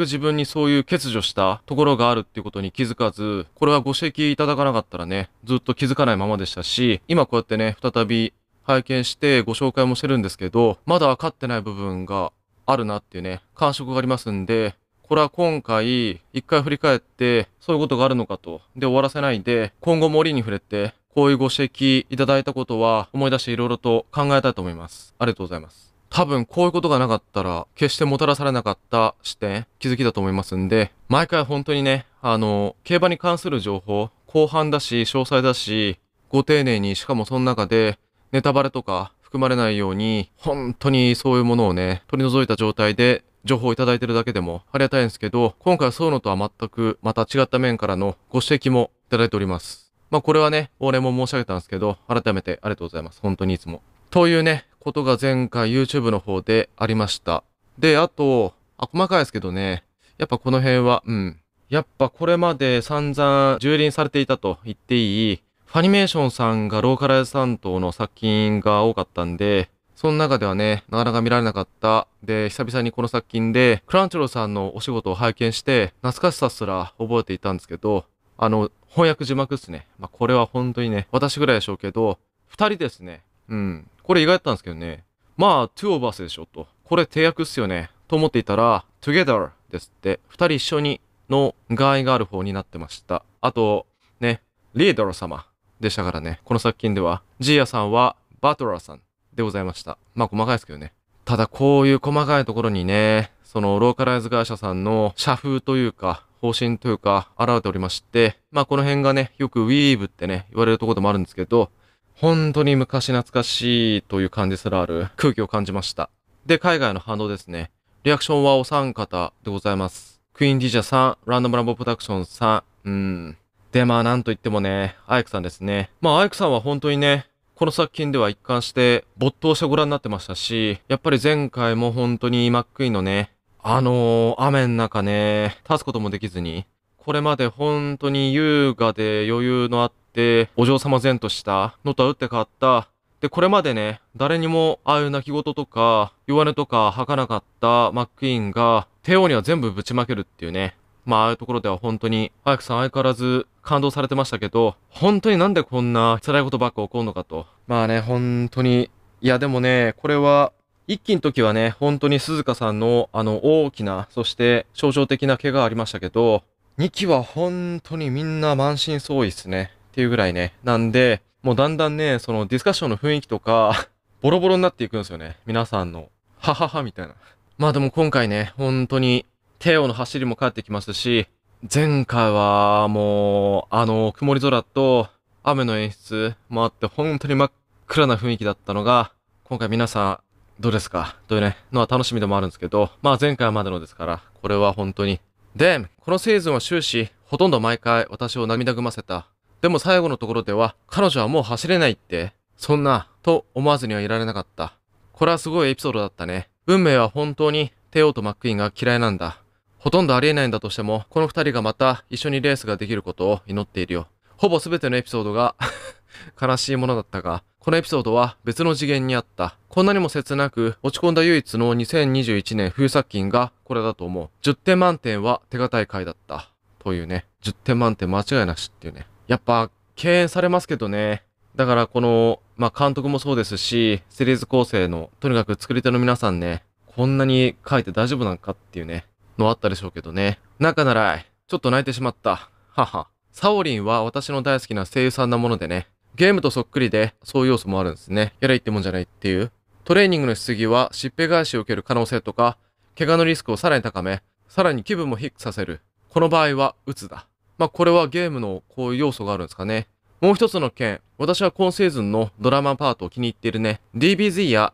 自分にそういう欠如したところがあるっていうことに気づかず、これはご指摘いただかなかったらね、ずっと気づかないままでしたし、今こうやってね、再び拝見してご紹介もしてるんですけど、まだ分かってない部分があるなっていうね、感触がありますんで、これは今回、一回振り返って、そういうことがあるのかと。で、終わらせないで、今後森に触れて、こういうご指摘いただいたことは思い出して色々と考えたいと思います。ありがとうございます。多分こういうことがなかったら、決してもたらされなかった視点、気づきだと思いますんで、毎回本当にね、あの、競馬に関する情報、広範だし、詳細だし、ご丁寧に、しかもその中で、ネタバレとか含まれないように、本当にそういうものをね、取り除いた状態で情報をいただいてるだけでもありがたいんですけど、今回はそういうのとは全くまた違った面からのご指摘もいただいております。まあこれはね、俺も申し上げたんですけど、改めてありがとうございます。本当にいつも。というね、ことが前回 YouTube の方でありました。で、あと、あ、細かいですけどね、やっぱこの辺は、うん。やっぱこれまで散々蹂躙されていたと言っていい、ファニメーションさんがローカライズ担当の作品が多かったんで、その中ではね、なかなか見られなかった。で、久々にこの作品で、クランチョロさんのお仕事を拝見して、懐かしさすら覚えていたんですけど、あの、翻訳字幕っすね。まあ、これは本当にね、私ぐらいでしょうけど、二人ですね。うん。これ意外だったんですけどね。まあ、two of us でしょ、と。これ定約っすよね。と思っていたら、together ですって、二人一緒にの害がある方になってました。あと、ね、リーダー様でしたからね、この作品では、ジーヤさんはバトラーさんでございました。まあ細かいですけどね。ただこういう細かいところにね、そのローカライズ会社さんの社風というか、方針というか、現れておりまして、まあこの辺がね、よくウィーブってね、言われるところでもあるんですけど、本当に昔懐かしいという感じすらある空気を感じました。で、海外の反応ですね。リアクションはお三方でございます。クイーンディ DJ さん、ランダムラボプロダクションさん、うん。で、まあなんといってもね、アイクさんですね。まあアイクさんは本当にね、この作品では一貫して没頭してご覧になってましたし、やっぱり前回も本当にマックイーンのね、あのー、雨の中ね、立つこともできずに、これまで本当に優雅で余裕のあって、お嬢様前としたのとは打って変わった。で、これまでね、誰にもああいう泣き言とか、弱音とか吐かなかったマックイーンが、帝王には全部ぶちまけるっていうね。まあ、ああいうところでは本当に、アイクさん相変わらず感動されてましたけど、本当になんでこんな辛いことばっか起こるのかと。まあね、本当に。いや、でもね、これは一気の時はね、本当に鈴鹿さんのあの大きな、そして象徴的な怪我ありましたけど、2期は本当にみんな満身創痍ですね。っていうぐらいね。なんで、もうだんだんね、そのディスカッションの雰囲気とか、ボロボロになっていくんですよね。皆さんの。ははは、みたいな。まあでも今回ね、本当に、テオの走りも帰ってきますし、前回はもう、あの、曇り空と雨の演出もあって、本当に真っ暗な雰囲気だったのが、今回皆さんどうですかというね、のは楽しみでもあるんですけど、まあ前回までのですから、これは本当に。で、このシーズンは終始、ほとんど毎回私を涙ぐませた。でも最後のところでは、彼女はもう走れないって、そんな、と思わずにはいられなかった。これはすごいエピソードだったね。運命は本当に、テオとマックイーンが嫌いなんだ。ほとんどありえないんだとしても、この二人がまた一緒にレースができることを祈っているよ。ほぼ全てのエピソードが 悲しいものだったが、このエピソードは別の次元にあった。こんなにも切なく、落ち込んだ唯一の2021年冬作品がこれだと思う。10点満点は手堅い回だった。というね。10点満点間違いなしっていうね。やっぱ、敬遠されますけどね。だからこの、まあ、監督もそうですし、シリーズ構成の、とにかく作り手の皆さんね、こんなに書いて大丈夫なのかっていうね、のあったでしょうけどね。仲ならい。ちょっと泣いてしまった。はは。サオリンは私の大好きな声優さんなものでね、ゲームとそっくりで、そういう要素もあるんですね。やれいってもんじゃないっていう。トレーニングのしすぎは、しっぺ返しを受ける可能性とか、怪我のリスクをさらに高め、さらに気分も低くさせる。この場合は、鬱つだ。まあ、これはゲームのこういう要素があるんですかね。もう一つの件、私は今シーズンのドラマパートを気に入っているね。DBZ や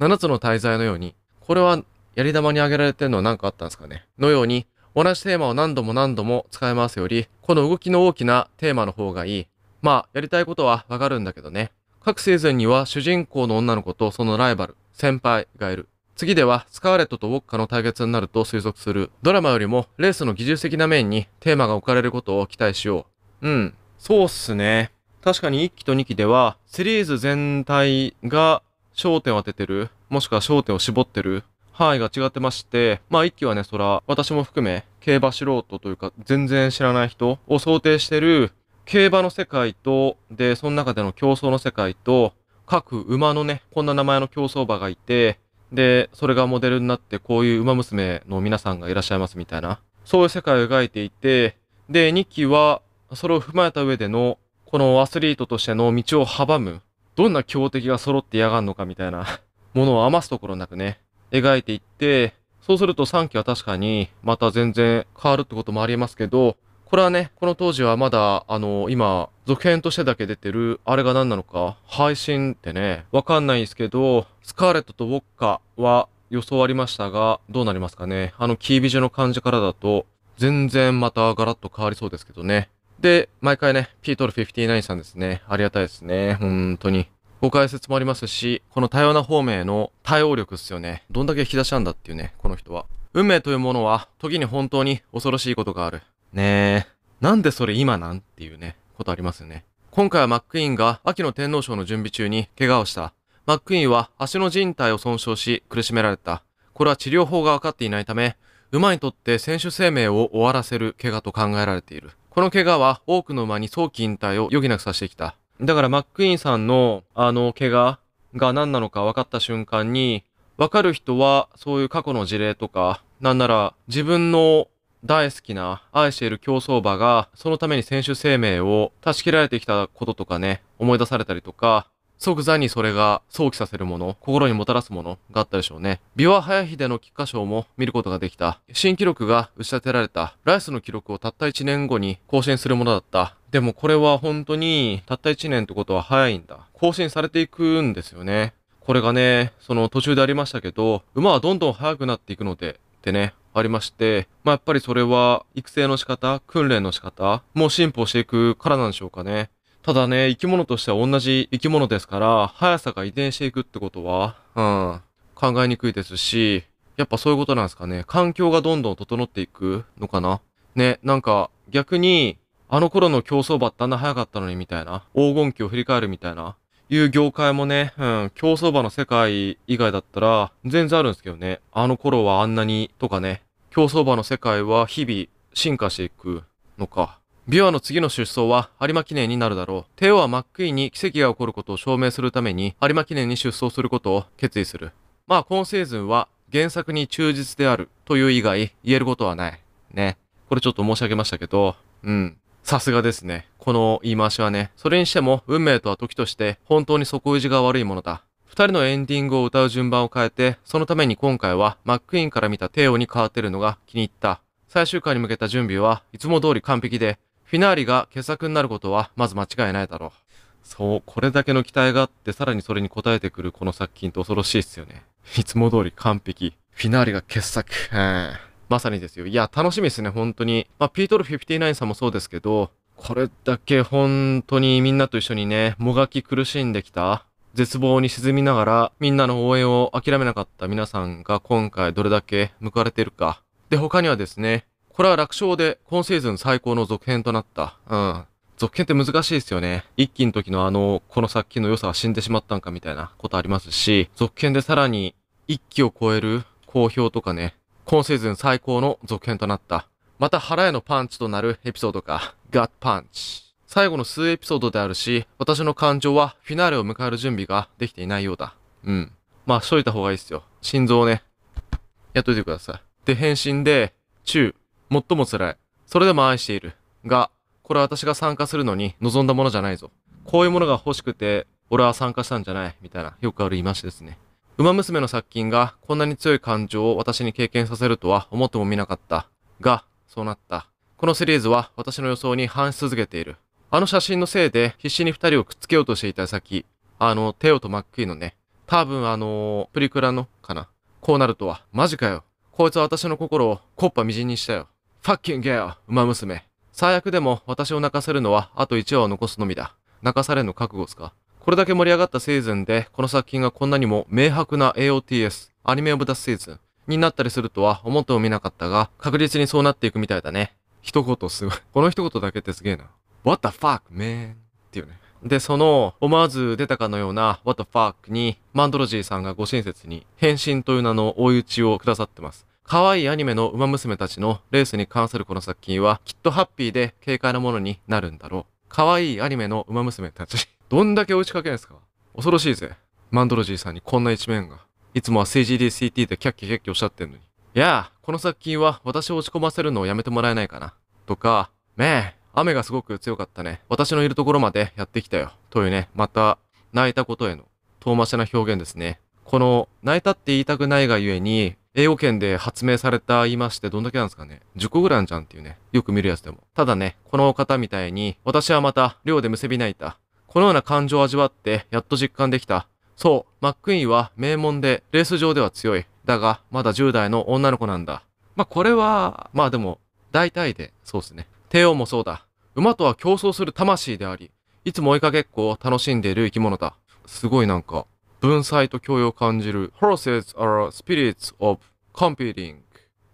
7 つの大罪のように、これはやり玉に挙げられてるのは何かあったんですかね。のように、同じテーマを何度も何度も使い回すより、この動きの大きなテーマの方がいい。まあ、やりたいことはわかるんだけどね。各シーズンには主人公の女の子とそのライバル、先輩がいる。次ではスカーレットとウォッカの対決になると推測する。ドラマよりもレースの技術的な面にテーマが置かれることを期待しよう。うん、そうっすね。確かに1期と2期ではシリーズ全体が焦点を当ててる、もしくは焦点を絞ってる範囲が違ってまして、まあ1期はね、そら私も含め競馬素人というか全然知らない人を想定してる競馬の世界と、で、その中での競争の世界と、各馬のね、こんな名前の競走馬がいて、で、それがモデルになってこういう馬娘の皆さんがいらっしゃいますみたいな、そういう世界を描いていて、で、2期はそれを踏まえた上での、このアスリートとしての道を阻む、どんな強敵が揃ってやがんのかみたいなものを余すところなくね、描いていって、そうすると3期は確かにまた全然変わるってこともありますけど、これはね、この当時はまだ、あの、今、続編としてだけ出てる、あれが何なのか、配信ってね、わかんないんですけど、スカーレットとウォッカは予想ありましたが、どうなりますかね。あの、キービジュの感じからだと、全然またガラッと変わりそうですけどね。で、毎回ね、ピートル59さんですね。ありがたいですね。本当に。ご解説もありますし、この多様な方面への対応力っすよね。どんだけ引き出したんだっていうね、この人は。運命というものは、時に本当に恐ろしいことがある。ねえ。なんでそれ今なんていうね、ことありますよね。今回はマックイーンが秋の天皇賞の準備中に怪我をした。マックイーンは足の靭帯を損傷し苦しめられた。これは治療法が分かっていないため、馬にとって選手生命を終わらせる怪我と考えられている。この怪我は多くの馬に早期引退を余儀なくさせてきた。だからマックイーンさんのあの怪我が何なのか分かった瞬間に、分かる人はそういう過去の事例とか、なんなら自分の大好きな愛している競走馬が、そのために選手生命を断ち切られてきたこととかね、思い出されたりとか、即座にそれが想起させるもの、心にもたらすものがあったでしょうね。琵琶早秀の菊花賞も見ることができた。新記録が打ち立てられた。ライスの記録をたった1年後に更新するものだった。でもこれは本当にたった1年ってことは早いんだ。更新されていくんですよね。これがね、その途中でありましたけど、馬はどんどん速くなっていくので、でね、ありまして、まあ、やっぱりそれは育成の仕方、訓練の仕方も進歩していくからなんでしょうかね。ただね、生き物としては同じ生き物ですから、速さが遺伝していくってことは、うん、考えにくいですし、やっぱそういうことなんですかね。環境がどんどん整っていくのかな。ね、なんか逆に、あの頃の競争馬ってあんな早かったのにみたいな、黄金期を振り返るみたいな、いう業界もね、うん、競争馬の世界以外だったら、全然あるんですけどね。あの頃はあんなに、とかね、競走馬の世界は日々進化していくのか。ビュアの次の出走は有馬記念になるだろう。帝王はマックイーンに奇跡が起こることを証明するために有馬記念に出走することを決意する。まあ今シーズンは原作に忠実であるという以外言えることはない。ね。これちょっと申し上げましたけど、うん。さすがですね。この言い回しはね。それにしても運命とは時として本当に底意地が悪いものだ。人のエンディングを歌う順番を変えて、そのために今回はマックイーンから見たテオに変わってるのが気に入った。最終回に向けた準備はいつも通り完璧で、フィナーリが傑作になることはまず間違いないだろう。そう、これだけの期待があって、さらにそれに応えてくるこの作品って恐ろしいっすよね。いつも通り完璧。フィナーリが傑作。まさにですよ。いや、楽しみですね、本当に。まあ、ピートル59さんもそうですけど、これだけ本当にみんなと一緒にね、もがき苦しんできた、絶望に沈みながら、みんなの応援を諦めなかった皆さんが今回どれだけ報われてるか。で、他にはですね、これは楽勝で今シーズン最高の続編となった。うん。続編って難しいですよね。一期の時のあの、この作品の良さは死んでしまったんかみたいなことありますし、続編でさらに一期を超える好評とかね、今シーズン最高の続編となった。また腹へのパンチとなるエピソードか、ガッパンチ。最後の数エピソードであるし、私の感情はフィナーレを迎える準備ができていないようだ。うん。まあ、しといた方がいいっすよ。心臓をね。やっといてください。で、返信で、中、最も辛い。それでも愛している。が、これは私が参加するのに望んだものじゃないぞ。こういうものが欲しくて、俺は参加したんじゃない。みたいな、よくある言い回しですね。馬娘の作品がこんなに強い感情を私に経験させるとは思ってもみなかった。が、そうなった。このシリーズは私の予想に反し続けている。あの写真のせいで必死に二人をくっつけようとしていた先、あの、テオとマッくーのね、多分あのプリクラの、かな。こうなるとは、マジかよ。こいつは私の心をコッパみじんにしたよ。ファッキンゲア、馬娘。最悪でも私を泣かせるのはあと1話を残すのみだ。泣かされんの覚悟すか。これだけ盛り上がったシーズンで、この作品がこんなにも明白な AOTS、アニメオブダスシーズンになったりするとは思ってもみなかったが、確実にそうなっていくみたいだね。一言すごい。この一言だけってすげえな。What the fuck, man? っていうね。で、その、思わず出たかのような What the fuck に、マンドロジーさんがご親切に、変身という名の追い打ちをくださってます。可愛いアニメの馬娘たちのレースに関するこの作品は、きっとハッピーで軽快なものになるんだろう。可愛いアニメの馬娘たち。どんだけ追い打ちかけなんですか恐ろしいぜ。マンドロジーさんにこんな一面が。いつもは CGDCT でキャッキャキャッキャおっしゃってんのに。いやあ、この作品は私を落ち込ませるのをやめてもらえないかな。とか、ねえ、雨がすごく強かったね。私のいるところまでやってきたよ。というね、また、泣いたことへの遠回しな表現ですね。この、泣いたって言いたくないがゆえに、英語圏で発明された言いましてどんだけなんですかね ?10 個ぐらいあるじゃんっていうね。よく見るやつでも。ただね、この方みたいに、私はまた、寮でむせび泣いた。このような感情を味わって、やっと実感できた。そう、マックイーンは名門で、レース上では強い。だが、まだ10代の女の子なんだ。まあ、これは、まあでも、大体で、そうですね。帝王もそうだ。馬とは競争する魂であり、いつも追いかけっこを楽しんでいる生き物だ。すごいなんか、文才と教養を感じる。Horses are spirits of competing.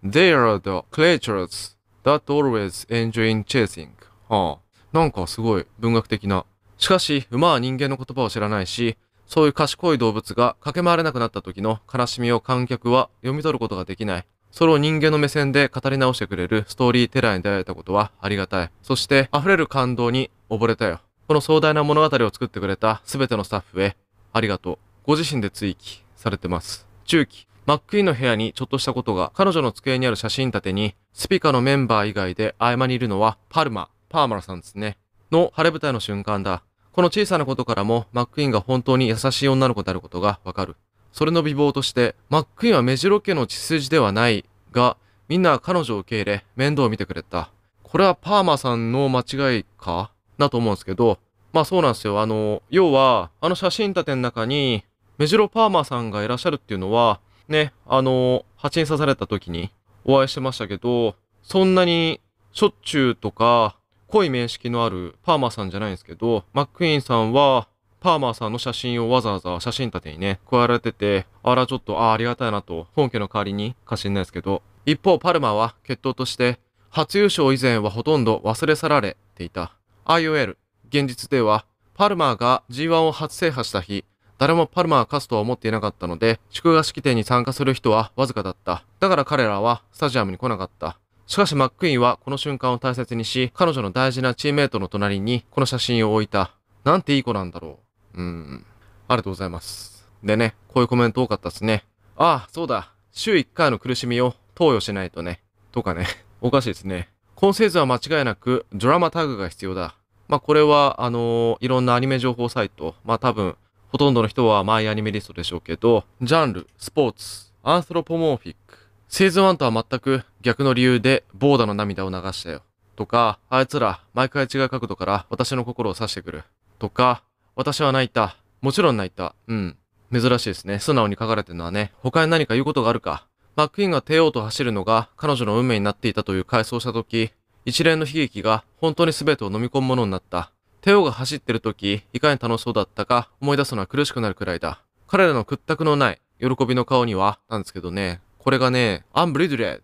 They are the creatures that always enjoy in chasing. はあ、なんかすごい文学的な。しかし、馬は人間の言葉を知らないし、そういう賢い動物が駆け回れなくなった時の悲しみを観客は読み取ることができない。それを人間の目線で語り直してくれるストーリーテラーに出会えたことはありがたい。そして溢れる感動に溺れたよ。この壮大な物語を作ってくれた全てのスタッフへ、ありがとう。ご自身で追記されてます。中期、マックイーンの部屋にちょっとしたことが、彼女の机にある写真立てに、スピカのメンバー以外で合間にいるのは、パルマ、パーマラさんですね。の晴れ舞台の瞬間だ。この小さなことからも、マックイーンが本当に優しい女の子であることがわかる。それの美貌として、マックインは目白家の血筋ではないが、みんな彼女を受け入れ、面倒を見てくれた。これはパーマさんの間違いかなと思うんですけど、まあそうなんですよ。あの、要は、あの写真立ての中に、目白パーマさんがいらっしゃるっていうのは、ね、あの、蜂に刺された時にお会いしてましたけど、そんなにしょっちゅうとか、濃い面識のあるパーマさんじゃないんですけど、マックイーンさんは、パーマーさんの写真をわざわざ写真立てにね、加えられてて、あらちょっと、ああ、ありがたいなと、本家の代わりにかしんないですけど、一方、パルマは決闘として、初優勝以前はほとんど忘れ去られていた。IOL、現実では、パルマーが G1 を初制覇した日、誰もパルマー勝つとは思っていなかったので、祝賀式典に参加する人はわずかだった。だから彼らはスタジアムに来なかった。しかしマックイーンはこの瞬間を大切にし、彼女の大事なチームメイトの隣にこの写真を置いた。なんていい子なんだろう。うん。ありがとうございます。でね、こういうコメント多かったっすね。ああ、そうだ。週1回の苦しみを投与しないとね。とかね。おかしいですね。今シーズンは間違いなくドラマタグが必要だ。まあこれは、あのー、いろんなアニメ情報サイト、まあ多分、ほとんどの人はマイアニメリストでしょうけど、ジャンル、スポーツ、アンストロポモーフィック、シーズン1とは全く逆の理由でボーダの涙を流したよ。とか、あいつら毎回違う角度から私の心を刺してくる。とか、私は泣いた。もちろん泣いた。うん。珍しいですね。素直に書かれてるのはね。他に何か言うことがあるか。マックイーンが帝王と走るのが彼女の運命になっていたという回想した時、一連の悲劇が本当に全てを飲み込むものになった。帝王が走ってる時、いかに楽しそうだったか思い出すのは苦しくなるくらいだ。彼らの屈託のない喜びの顔には、なんですけどね、これがね、アンブリドレッ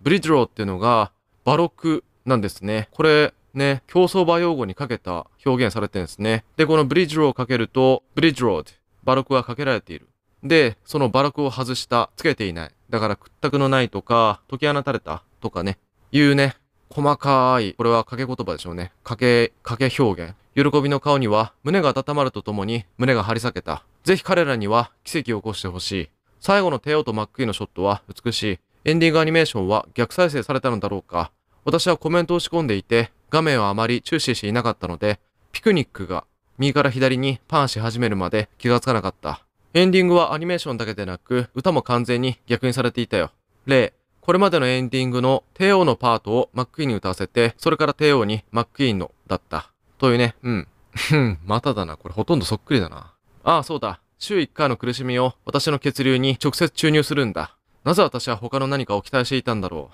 ブリドローっていうのがバロックなんですね。これ、ね、競争馬用語にかけた表現されてるんですね。で、このブリッジローをかけると、ブリッジローで馬力がかけられている。で、その馬力を外した、つけていない。だから屈託のないとか、解き放たれたとかね、いうね、細かい、これは掛け言葉でしょうね。掛け、掛け表現。喜びの顔には胸が温まるとともに胸が張り裂けた。ぜひ彼らには奇跡を起こしてほしい。最後の帝王とマックイーのショットは美しい。エンディングアニメーションは逆再生されたのだろうか。私はコメントを仕込んでいて、画面はあまり注視していなかったので、ピクニックが右から左にパンし始めるまで気がつかなかった。エンディングはアニメーションだけでなく、歌も完全に逆にされていたよ。例、これまでのエンディングの帝王のパートをマックイーンに歌わせて、それから帝王にマックイーンのだった。というね、うん。うん、まただな。これほとんどそっくりだな。ああ、そうだ。週1回の苦しみを私の血流に直接注入するんだ。なぜ私は他の何かを期待していたんだろ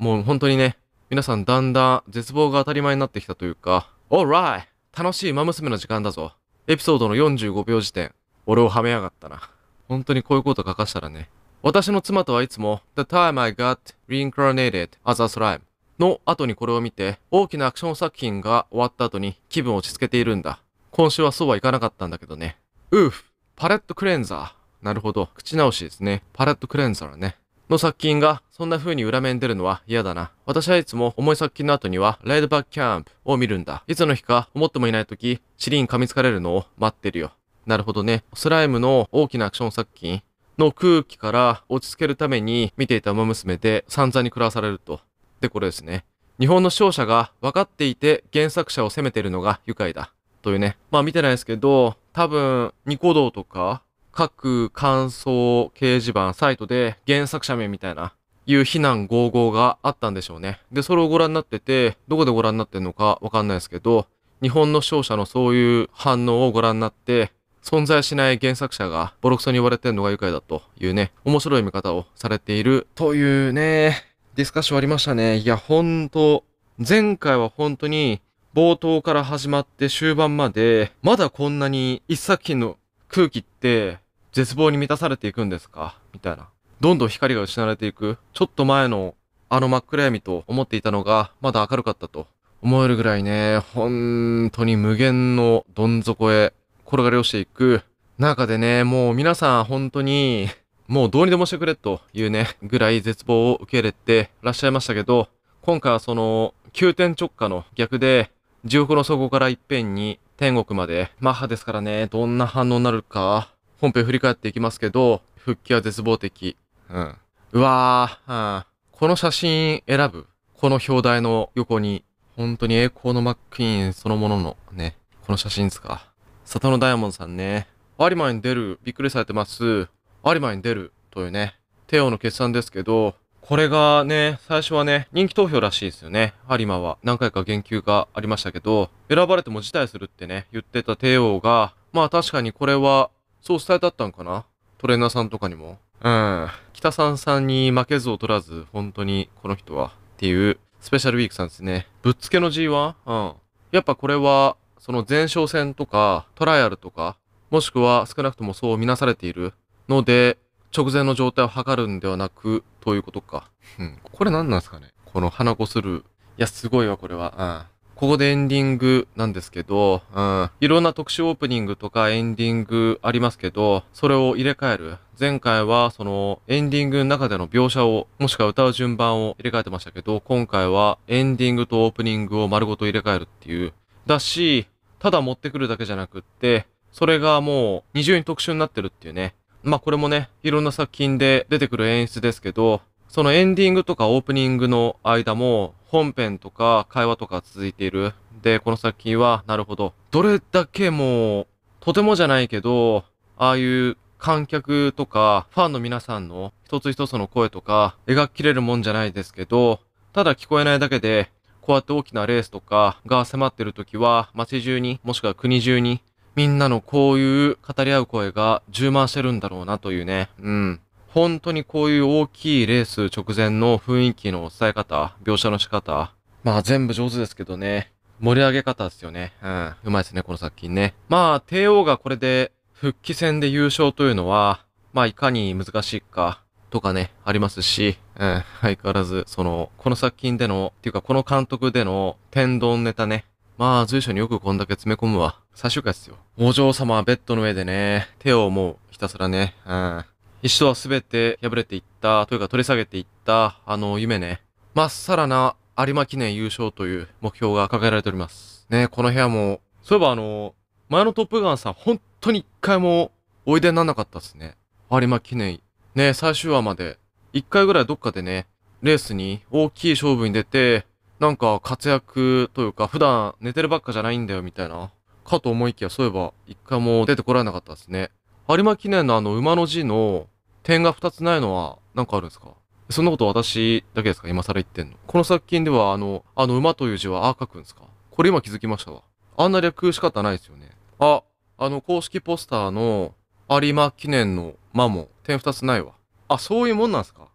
う。もう本当にね、皆さんだんだん絶望が当たり前になってきたというか、オーライ楽しい馬娘の時間だぞ。エピソードの45秒時点、俺をはめやがったな。本当にこういうこと書かせたらね。私の妻とはいつも、The time I got reincarnated as a slime の後にこれを見て、大きなアクション作品が終わった後に気分を落ち着けているんだ。今週はそうはいかなかったんだけどね。うーふ、パレットクレンザー。なるほど。口直しですね。パレットクレンザーね。の作品がそんな風に裏面出るのは嫌だな。私はいつも重い作品の後には、ライドバックキャンプを見るんだ。いつの日か思ってもいない時、シリン噛みつかれるのを待ってるよ。なるほどね。スライムの大きなアクション作品の空気から落ち着けるために見ていた馬娘で散々に食らわされると。で、これですね。日本の視聴者が分かっていて原作者を責めてるのが愉快だ。というね。まあ見てないですけど、多分、ニコ動とか、各感想掲示板、サイトで原作者名みたいな、いう非難合々があったんでしょうね。で、それをご覧になってて、どこでご覧になってんのかわかんないですけど、日本の勝者のそういう反応をご覧になって、存在しない原作者がボロクソに言われてんのが愉快だというね、面白い見方をされているというね、ディスカッションありましたね。いや、ほんと、前回は本当に冒頭から始まって終盤まで、まだこんなに一作品の空気って絶望に満たされていくんですかみたいな。どんどん光が失われていく。ちょっと前のあの真っ暗闇と思っていたのがまだ明るかったと思えるぐらいね、本当に無限のどん底へ転がり落ちていく中でね、もう皆さん本当にもうどうにでもしてくれというね、ぐらい絶望を受け入れてらっしゃいましたけど、今回はその、急転直下の逆で、地獄の底からいっぺんに天国まで、マッハですからね、どんな反応になるか、本編振り返っていきますけど、復帰は絶望的。うん。うわぁ、うん、この写真選ぶ。この表題の横に、本当に栄光のマックイーンそのもののね、この写真ですか。里のダイヤモンドさんね、有馬に出る、びっくりされてます。有馬に出る、というね、テオの決算ですけど、これがね、最初はね、人気投票らしいですよね。ハリマは何回か言及がありましたけど、選ばれても辞退するってね、言ってた帝王が、まあ確かにこれは、そう伝えたったんかなトレーナーさんとかにも。うん。北さんさんに負けず劣らず、本当にこの人は、っていうスペシャルウィークさんですね。ぶっつけの G1? うん。やっぱこれは、その前哨戦とか、トライアルとか、もしくは少なくともそう見なされているので、直前の状態を測るんではなく、ということか。うん。これ何なんですかねこの鼻こする。いや、すごいわ、これは。うん。ここでエンディングなんですけど、うん。いろんな特殊オープニングとかエンディングありますけど、それを入れ替える。前回はそのエンディングの中での描写を、もしくは歌う順番を入れ替えてましたけど、今回はエンディングとオープニングを丸ごと入れ替えるっていう。だし、ただ持ってくるだけじゃなくって、それがもう二重に特殊になってるっていうね。まあこれもね、いろんな作品で出てくる演出ですけど、そのエンディングとかオープニングの間も本編とか会話とか続いている。で、この作品は、なるほど。どれだけもう、とてもじゃないけど、ああいう観客とかファンの皆さんの一つ一つの声とか描ききれるもんじゃないですけど、ただ聞こえないだけで、こうやって大きなレースとかが迫ってる時は街中にもしくは国中にみんなのこういう語り合う声が充満してるんだろうなというね。うん。本当にこういう大きいレース直前の雰囲気の伝え方、描写の仕方。まあ全部上手ですけどね。盛り上げ方ですよね。うん。うまいですね、この作品ね。まあ、帝王がこれで復帰戦で優勝というのは、まあいかに難しいか、とかね、ありますし、うん、相変わらず、その、この作品での、っていうかこの監督での天丼ネタね、まあ、随所によくこんだけ詰め込むわ。最終回っすよ。お嬢様はベッドの上でね、手をもうひたすらね、うん。一とはすべて破れていった、というか取り下げていった、あの、夢ね。まっさらな有馬記念優勝という目標が掲げられております。ね、この部屋も、そういえばあの、前のトップガンさん、本当に一回もおいでになんなかったっすね。有馬記念。ね、最終話まで、一回ぐらいどっかでね、レースに大きい勝負に出て、なんか活躍というか、普段寝てるばっかじゃないんだよみたいな。かと思いきや、そういえば一回も出てこられなかったですね。有馬記念のあの馬の字の点が2つないのは何かあるんですかそんなこと私だけですか今更言ってんの。この作品ではあの、あの馬という字はああ書くんですかこれ今気づきましたわ。あんな略し方ないですよね。あ、あの公式ポスターの有馬記念の馬も点2つないわ。あ、そういうもんなんですか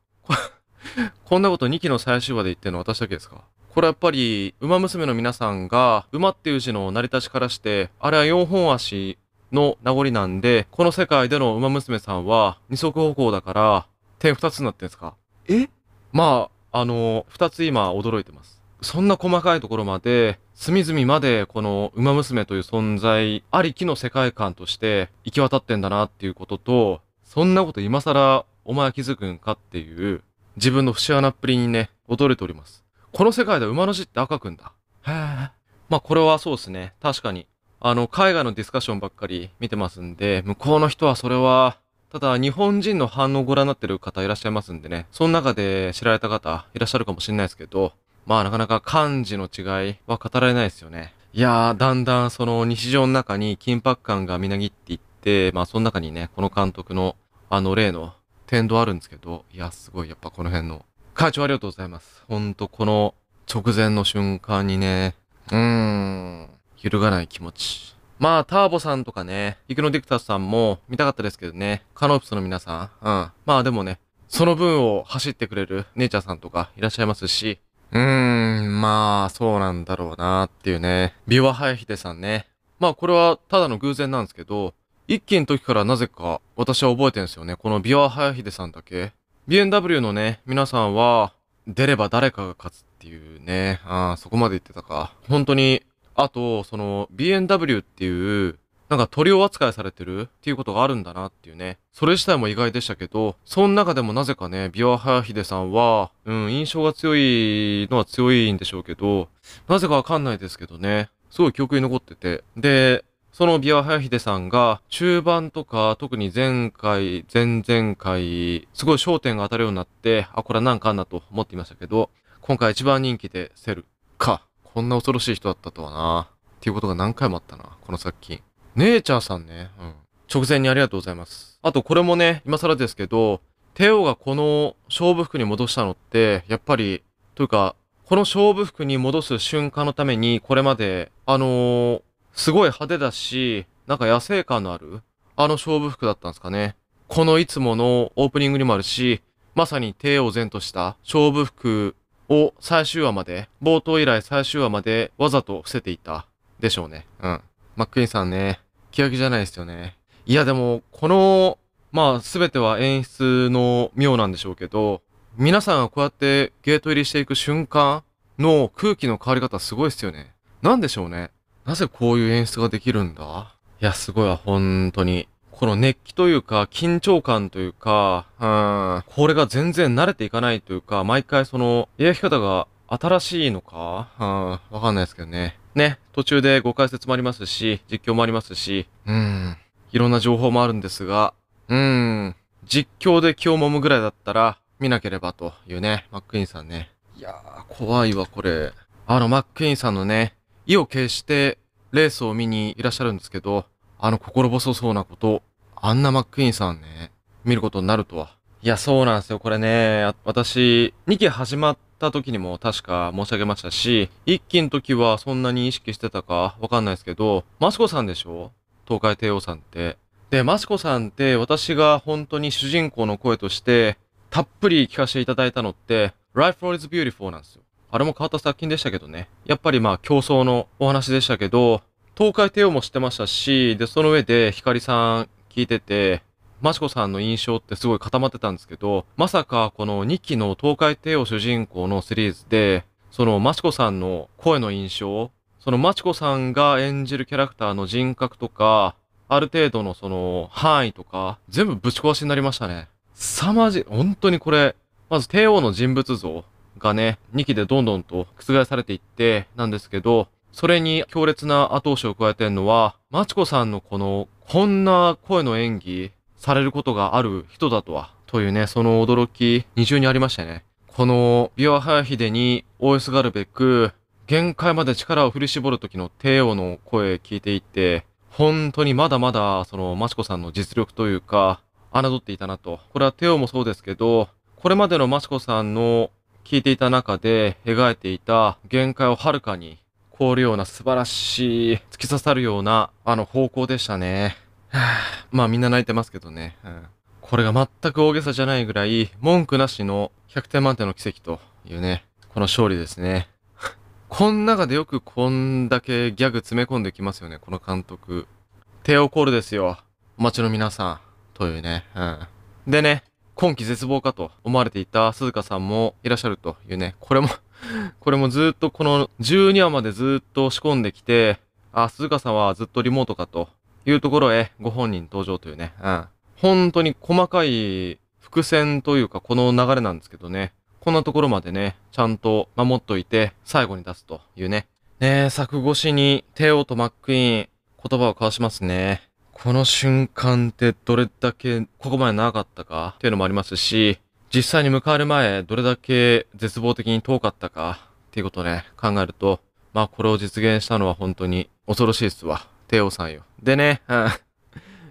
こんなこと2期の最終話で言ってんの私だけですかこれやっぱり、馬娘の皆さんが、馬っていう字の成り立ちからして、あれは四本足の名残なんで、この世界での馬娘さんは二足歩行だから、点二つになってるんですかえまあ、あの、二つ今驚いてます。そんな細かいところまで、隅々までこの馬娘という存在ありきの世界観として行き渡ってんだなっていうことと、そんなこと今更お前は気づくんかっていう自分の節穴っぷりにね、驚いております。この世界では馬の字って赤くんだ。へえ。まあこれはそうですね。確かに。あの、海外のディスカッションばっかり見てますんで、向こうの人はそれは、ただ日本人の反応をご覧になってる方いらっしゃいますんでね、その中で知られた方いらっしゃるかもしれないですけど、まあなかなか漢字の違いは語られないですよね。いやー、だんだんその日常の中に緊迫感がみなぎっていって、まあその中にね、この監督のあの例の点灯あるんですけど、いや、すごいやっぱこの辺の会長ありがとうございます。ほんとこの直前の瞬間にね、うーん、揺るがない気持ち。まあ、ターボさんとかね、イクノディクターさんも見たかったですけどね、カノープスの皆さん、うん。まあでもね、その分を走ってくれるネイチャーさんとかいらっしゃいますし、うーん、まあ、そうなんだろうなっていうね。ビワハヤヒデさんね。まあ、これはただの偶然なんですけど、一気の時からなぜか私は覚えてるんですよね。このビワハヤヒデさんだけ。BMW のね、皆さんは、出れば誰かが勝つっていうね、ああ、そこまで言ってたか。本当に、あと、その、BMW っていう、なんか鳥を扱いされてるっていうことがあるんだなっていうね。それ自体も意外でしたけど、その中でもなぜかね、ビワハヤヒデさんは、うん、印象が強いのは強いんでしょうけど、なぜかわかんないですけどね、すごい記憶に残ってて。で、そのビアやひでさんが中盤とか特に前回、前々回、すごい焦点が当たるようになって、あ、これはなんかあんなと思っていましたけど、今回一番人気でセルか。こんな恐ろしい人だったとはな。っていうことが何回もあったな、この作品。ネイチャーさんね。うん。直前にありがとうございます。あとこれもね、今更ですけど、テオがこの勝負服に戻したのって、やっぱり、というか、この勝負服に戻す瞬間のために、これまで、あのー、すごい派手だし、なんか野生感のある、あの勝負服だったんですかね。このいつものオープニングにもあるし、まさに帝王前とした勝負服を最終話まで、冒頭以来最終話までわざと伏せていたでしょうね。うん。マックイーンさんね、気焼きじゃないですよね。いやでも、この、まあ全ては演出の妙なんでしょうけど、皆さんがこうやってゲート入りしていく瞬間の空気の変わり方すごいですよね。なんでしょうね。なぜこういう演出ができるんだいや、すごいわ、本当に。この熱気というか、緊張感というか、うん、これが全然慣れていかないというか、毎回その、描き方が新しいのかうん、わかんないですけどね。ね、途中でご解説もありますし、実況もありますし、うん、いろんな情報もあるんですが、うん、実況で気を揉むぐらいだったら、見なければというね、マックイーンさんね。いやー、怖いわ、これ。あの、マックイーンさんのね、意を決してレースを見にいらっしゃるんですけど、あの心細そうなこと、あんなマックイーンさんね、見ることになるとは。いや、そうなんですよ。これね、私、2期始まった時にも確か申し上げましたし、1期の時はそんなに意識してたかわかんないですけど、マスコさんでしょ東海帝王さんって。で、マスコさんって私が本当に主人公の声として、たっぷり聞かせていただいたのって、Life is Beautiful なんですよ。あれも変わった作品でしたけどね。やっぱりまあ競争のお話でしたけど、東海帝王も知ってましたし、で、その上で光さん聞いてて、マチコさんの印象ってすごい固まってたんですけど、まさかこの2期の東海帝王主人公のシリーズで、そのマチコさんの声の印象、そのマチコさんが演じるキャラクターの人格とか、ある程度のその範囲とか、全部ぶち壊しになりましたね。凄まじい、本当にこれ、まず帝王の人物像、がね、2期でどんどんと覆されていってなんですけど、それに強烈な後押しを加えてるのは、マチコさんのこの、こんな声の演技されることがある人だとは、というね、その驚き、二重にありましたね。この、ビワハヤヒデに追いすがるべく、限界まで力を振り絞る時の帝王の声聞いていて、本当にまだまだ、その、マチコさんの実力というか、侮っていたなと。これは帝王もそうですけど、これまでのマチコさんの聞いていた中で描いていた限界をはるかに凍るような素晴らしい、突き刺さるようなあの方向でしたね。まあみんな泣いてますけどね、うん。これが全く大げさじゃないぐらい文句なしの100点満点の奇跡というね、この勝利ですね。こん中でよくこんだけギャグ詰め込んできますよね、この監督。テオコールですよ。街の皆さん。というね。うん。でね、今季絶望かと思われていた鈴鹿さんもいらっしゃるというね、これも これもずっとこの12話までずっと仕込んできて、あ、鈴鹿さんはずっとリモートかというところへご本人登場というね、うん。本当に細かい伏線というかこの流れなんですけどね、こんなところまでね、ちゃんと守っといて最後に出すというね。ねえ、作越しに帝王とマックイーン言葉を交わしますね。この瞬間ってどれだけここまで長かったかっていうのもありますし、実際に向かわる前どれだけ絶望的に遠かったかっていうことをね、考えると、まあこれを実現したのは本当に恐ろしいですわ。帝王さんよ。でね、うん。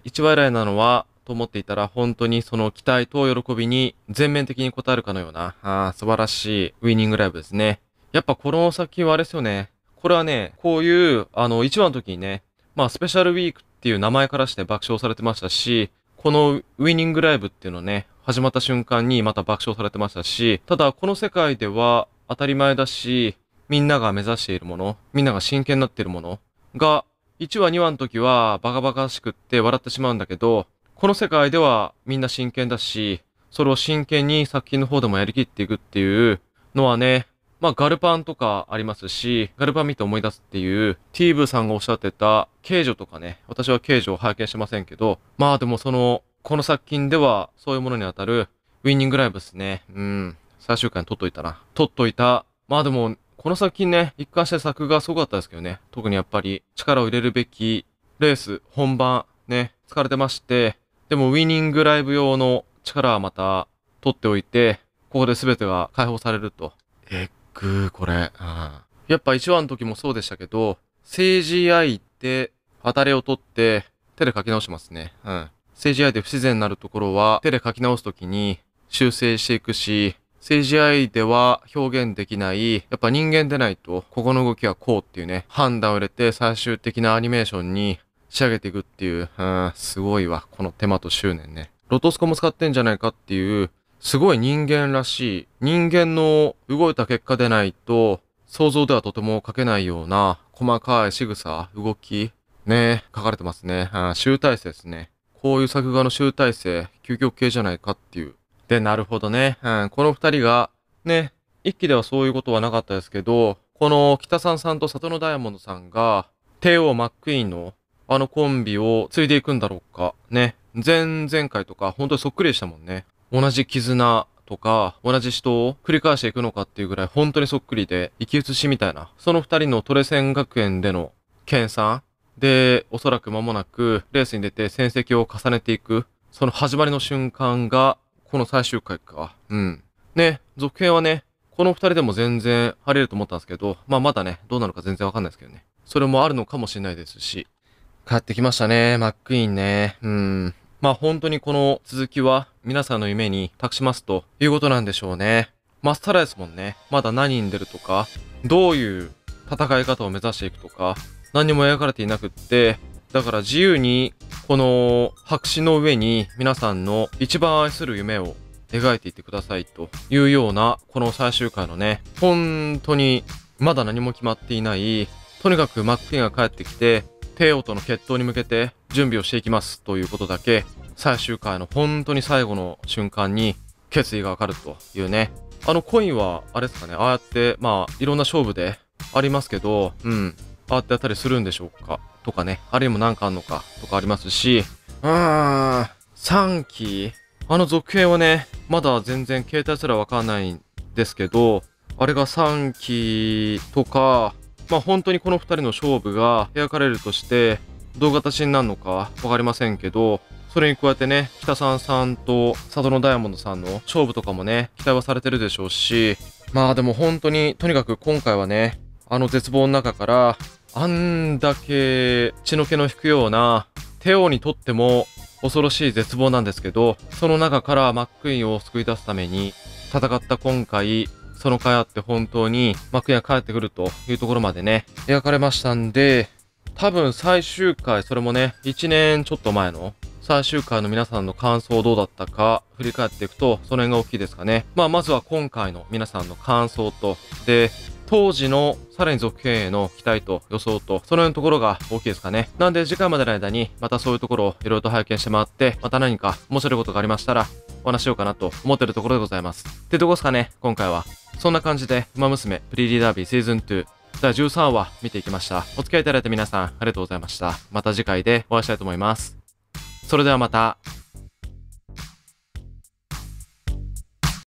一番偉いなのは、と思っていたら本当にその期待と喜びに全面的に応えるかのような、あ素晴らしいウィニングライブですね。やっぱこの先はあれですよね。これはね、こういう、あの、1話の時にね、まあスペシャルウィークっていう名前からして爆笑されてましたし、このウイニングライブっていうのね、始まった瞬間にまた爆笑されてましたし、ただこの世界では当たり前だし、みんなが目指しているもの、みんなが真剣になっているものが、1話2話の時はバカバカしくって笑ってしまうんだけど、この世界ではみんな真剣だし、それを真剣に作品の方でもやりきっていくっていうのはね、まあ、ガルパンとかありますし、ガルパン見て思い出すっていう、ティーブさんがおっしゃってた、刑女とかね、私は刑女を拝見しませんけど、まあでもその、この作品では、そういうものにあたる、ウィニングライブですね。うん。最終回に撮っといたな。撮っといた。まあでも、この作品ね、一貫して作画すごかったですけどね。特にやっぱり、力を入れるべき、レース、本番、ね、疲れてまして、でもウィニングライブ用の力はまた取っておいて、ここで全てが解放されると。え、ーこれ。うん、やっぱ1話の時もそうでしたけど、政治愛って、当たりを取って、手で書き直しますね。うん。政治愛で不自然になるところは、手で書き直す時に修正していくし、政治愛では表現できない、やっぱ人間でないと、ここの動きはこうっていうね、判断を入れて最終的なアニメーションに仕上げていくっていう、うん、すごいわ。この手間と執念ね。ロトスコも使ってんじゃないかっていうすごい人間らしい、人間の動いた結果でないと、想像ではとても書けないような細かい仕草、動き、ね、書かれてますね。うん、集大成ですね。こういう作画の集大成、究極系じゃないかっていう。で、なるほどね。うん、この二人が、ね、一期ではそういうことはなかったですけど、この北さんさんと里のダイヤモンドさんが、帝王マックイーンのあのコンビを継いでいくんだろうか。ね。前々回とか、本当にそっくりでしたもんね。同じ絆とか、同じ人を繰り返していくのかっていうぐらい本当にそっくりで、生き写しみたいな。その二人のトレセン学園での研鑽で、おそらく間もなくレースに出て戦績を重ねていく、その始まりの瞬間が、この最終回か。うん。ね、続編はね、この二人でも全然晴れると思ったんですけど、まあまだね、どうなるか全然わかんないですけどね。それもあるのかもしれないですし。帰ってきましたね、マックイーンね。うん。まあ本当にこの続きは皆さんの夢に託しますということなんでしょうね。まっさらですもんね。まだ何に出るとか、どういう戦い方を目指していくとか、何にも描かれていなくって、だから自由にこの白紙の上に皆さんの一番愛する夢を描いていってくださいというようなこの最終回のね、本当にまだ何も決まっていない、とにかくマックインが帰ってきて、帝王との決闘に向けて準備をしていきますということだけ最終回の本当に最後の瞬間に決意がわかるというねあのコインはあれですかねああやってまあいろんな勝負でありますけどうんああやってやったりするんでしょうかとかねあるいは何かあんのかとかありますしうーん3期あの続編はねまだ全然携帯すらわかんないんですけどあれが3期とかまあ本当にこの2人の勝負が描かれるとして、どう形になるのか分かりませんけど、それに加えてね、北さんさんと佐渡のダイヤモンドさんの勝負とかもね、期待はされてるでしょうし、まあでも本当に、とにかく今回はね、あの絶望の中から、あんだけ血の気の引くような、テオにとっても恐ろしい絶望なんですけど、その中からマックイーンを救い出すために戦った今回、その会あって本当に幕屋帰ってくるというところまでね、描かれましたんで、多分最終回、それもね、1年ちょっと前の最終回の皆さんの感想どうだったか振り返っていくと、その辺が大きいですかね。まあ、まずは今回の皆さんの感想と、で、当時のさらに続編への期待と予想と、その辺のところが大きいですかね。なんで次回までの間に、またそういうところをいろいろと拝見してもらって、また何か面白いことがありましたら、お話しようかなと思ってるところでございます。ってとこですかね、今回は。そんな感じで、ウマ娘プリリーダービーシーズン2第13話見ていきました。お付き合いいただいた皆さんありがとうございました。また次回でお会いしたいと思います。それではまた。